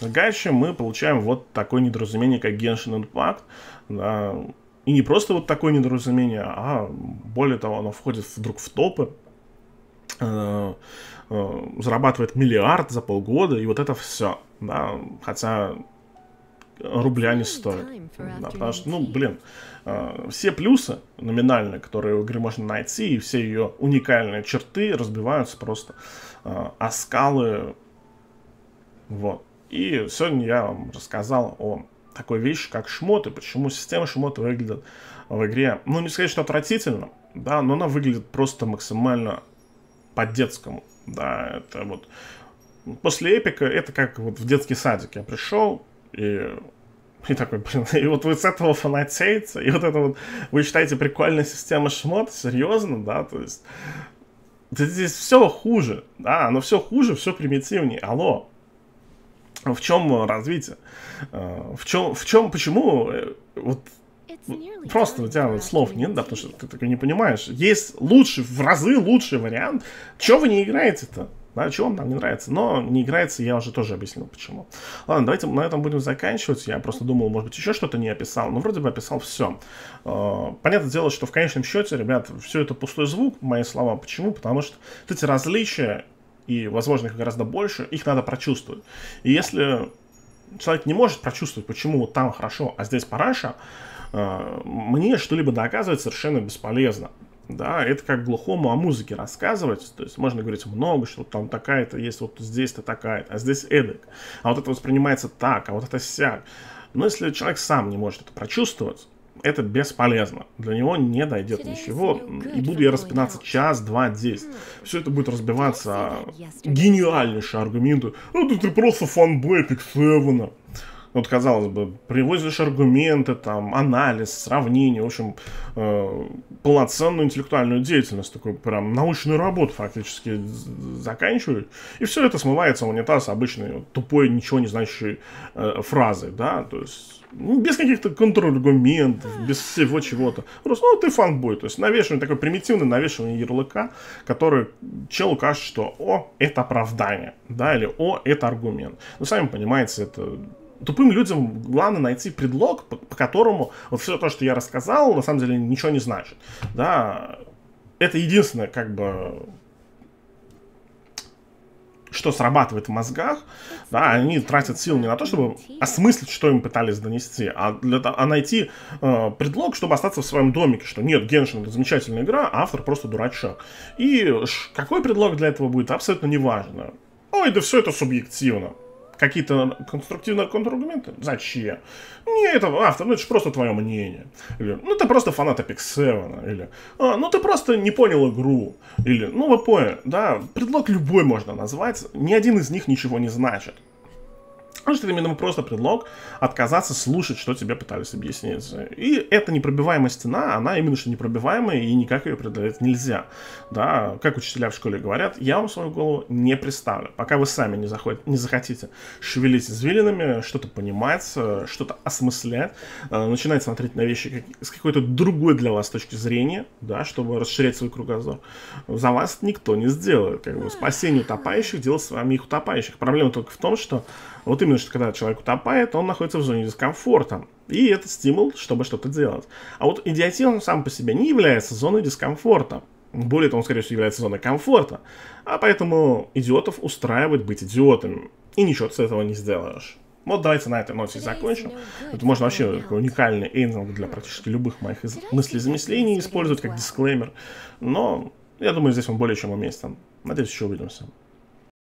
гачи, мы получаем вот такое недоразумение, как Геншин Impact, да, и не просто вот такое недоразумение, а более того, оно входит вдруг в топы, э, э, зарабатывает миллиард за полгода, и вот это все, да, хотя рубля не стоит. Да, потому что, ну, блин, а, все плюсы номинальные, которые в игре можно найти, и все ее уникальные черты разбиваются просто а скалы. Вот. И сегодня я вам рассказал о такой вещи, как шмоты, почему система шмота выглядит в игре, ну, не сказать, что отвратительно, да, но она выглядит просто максимально по-детскому, да, это вот... После эпика это как вот в детский садик. Я пришел, и, и такой, блин, и вот вы с этого фанатеете, и вот это вот, вы считаете прикольной система шмот, серьезно, да, то есть, да здесь все хуже, да, но все хуже, все примитивнее, алло, в чем развитие, э, в чем, в чем, почему, э, вот, просто у тебя слов нет, да, потому что ты так и не понимаешь, есть лучший, в разы лучший вариант, чего вы не играете-то? Да, чего он нам не нравится. Но не играется. я уже тоже объяснил, почему. Ладно, давайте на этом будем заканчивать. Я просто думал, может быть, еще что-то не описал. Но вроде бы описал все. А, понятное дело, что в конечном счете, ребят, все это пустой звук, мои слова. Почему? Потому что вот эти различия, и, возможно, их гораздо больше, их надо прочувствовать. И если человек не может прочувствовать, почему там хорошо, а здесь параша, а, мне что-либо доказывать совершенно бесполезно да, это как глухому о музыке рассказывать, то есть можно говорить много, что там такая-то есть, вот здесь-то такая-то, а здесь эдак, а вот это воспринимается так, а вот это сяк. Но если человек сам не может это прочувствовать, это бесполезно. Для него не дойдет ничего. И буду я распинаться час, два, десять. Все это будет разбиваться гениальнейшие аргументы. Ну, ты, просто фанбой Пиксевена вот казалось бы, привозишь аргументы, там, анализ, сравнение, в общем, э, полноценную интеллектуальную деятельность, такую прям научную работу фактически заканчивают и все это смывается в унитаз обычной вот, тупой, ничего не значащей э, фразой, да, то есть ну, без каких-то контраргументов, без всего чего-то. Просто, ну, ты фанбой, то есть навешивание, такое примитивное навешивание ярлыка, который челу кажется, что, о, это оправдание, да, или о, это аргумент. Ну, сами понимаете, это тупым людям главное найти предлог, по, по которому вот все то, что я рассказал, на самом деле ничего не значит. Да, это единственное, как бы, что срабатывает в мозгах, да, они тратят силы не на то, чтобы осмыслить, что им пытались донести, а, для, а найти э, предлог, чтобы остаться в своем домике, что нет, Геншин это замечательная игра, а автор просто дурачок. И какой предлог для этого будет, абсолютно неважно. Ой, да все это субъективно какие-то конструктивные контраргументы? Зачем? Не, это автор, ну это же просто твое мнение. Или, ну ты просто фанат Apex 7. Или, а, ну ты просто не понял игру. Или, ну вы поняли, да, предлог любой можно назвать, ни один из них ничего не значит что это именно просто предлог отказаться слушать, что тебе пытались объяснить. И эта непробиваемая стена, она именно что непробиваемая, и никак ее преодолеть нельзя. Да, как учителя в школе говорят, я вам свою голову не представлю. Пока вы сами не, заход... не захотите шевелить извилинами, что-то понимать, э, что-то осмыслять, э, начинать смотреть на вещи как... с какой-то другой для вас точки зрения, да, чтобы расширять свой кругозор, за вас никто не сделает. Как бы спасение утопающих дело с вами их утопающих. Проблема только в том, что а вот именно, что когда человек утопает, он находится в зоне дискомфорта. И это стимул, чтобы что-то делать. А вот идиотизм сам по себе не является зоной дискомфорта. Более того, он, скорее всего, является зоной комфорта. А поэтому идиотов устраивает быть идиотами. И ничего ты с этого не сделаешь. Вот давайте на этой ноте и закончим. Это можно вообще такой уникальный эйнинг для практически любых моих мыслей, замыслений использовать как дисклеймер. Но я думаю, здесь он более чем уместен. Надеюсь, еще увидимся.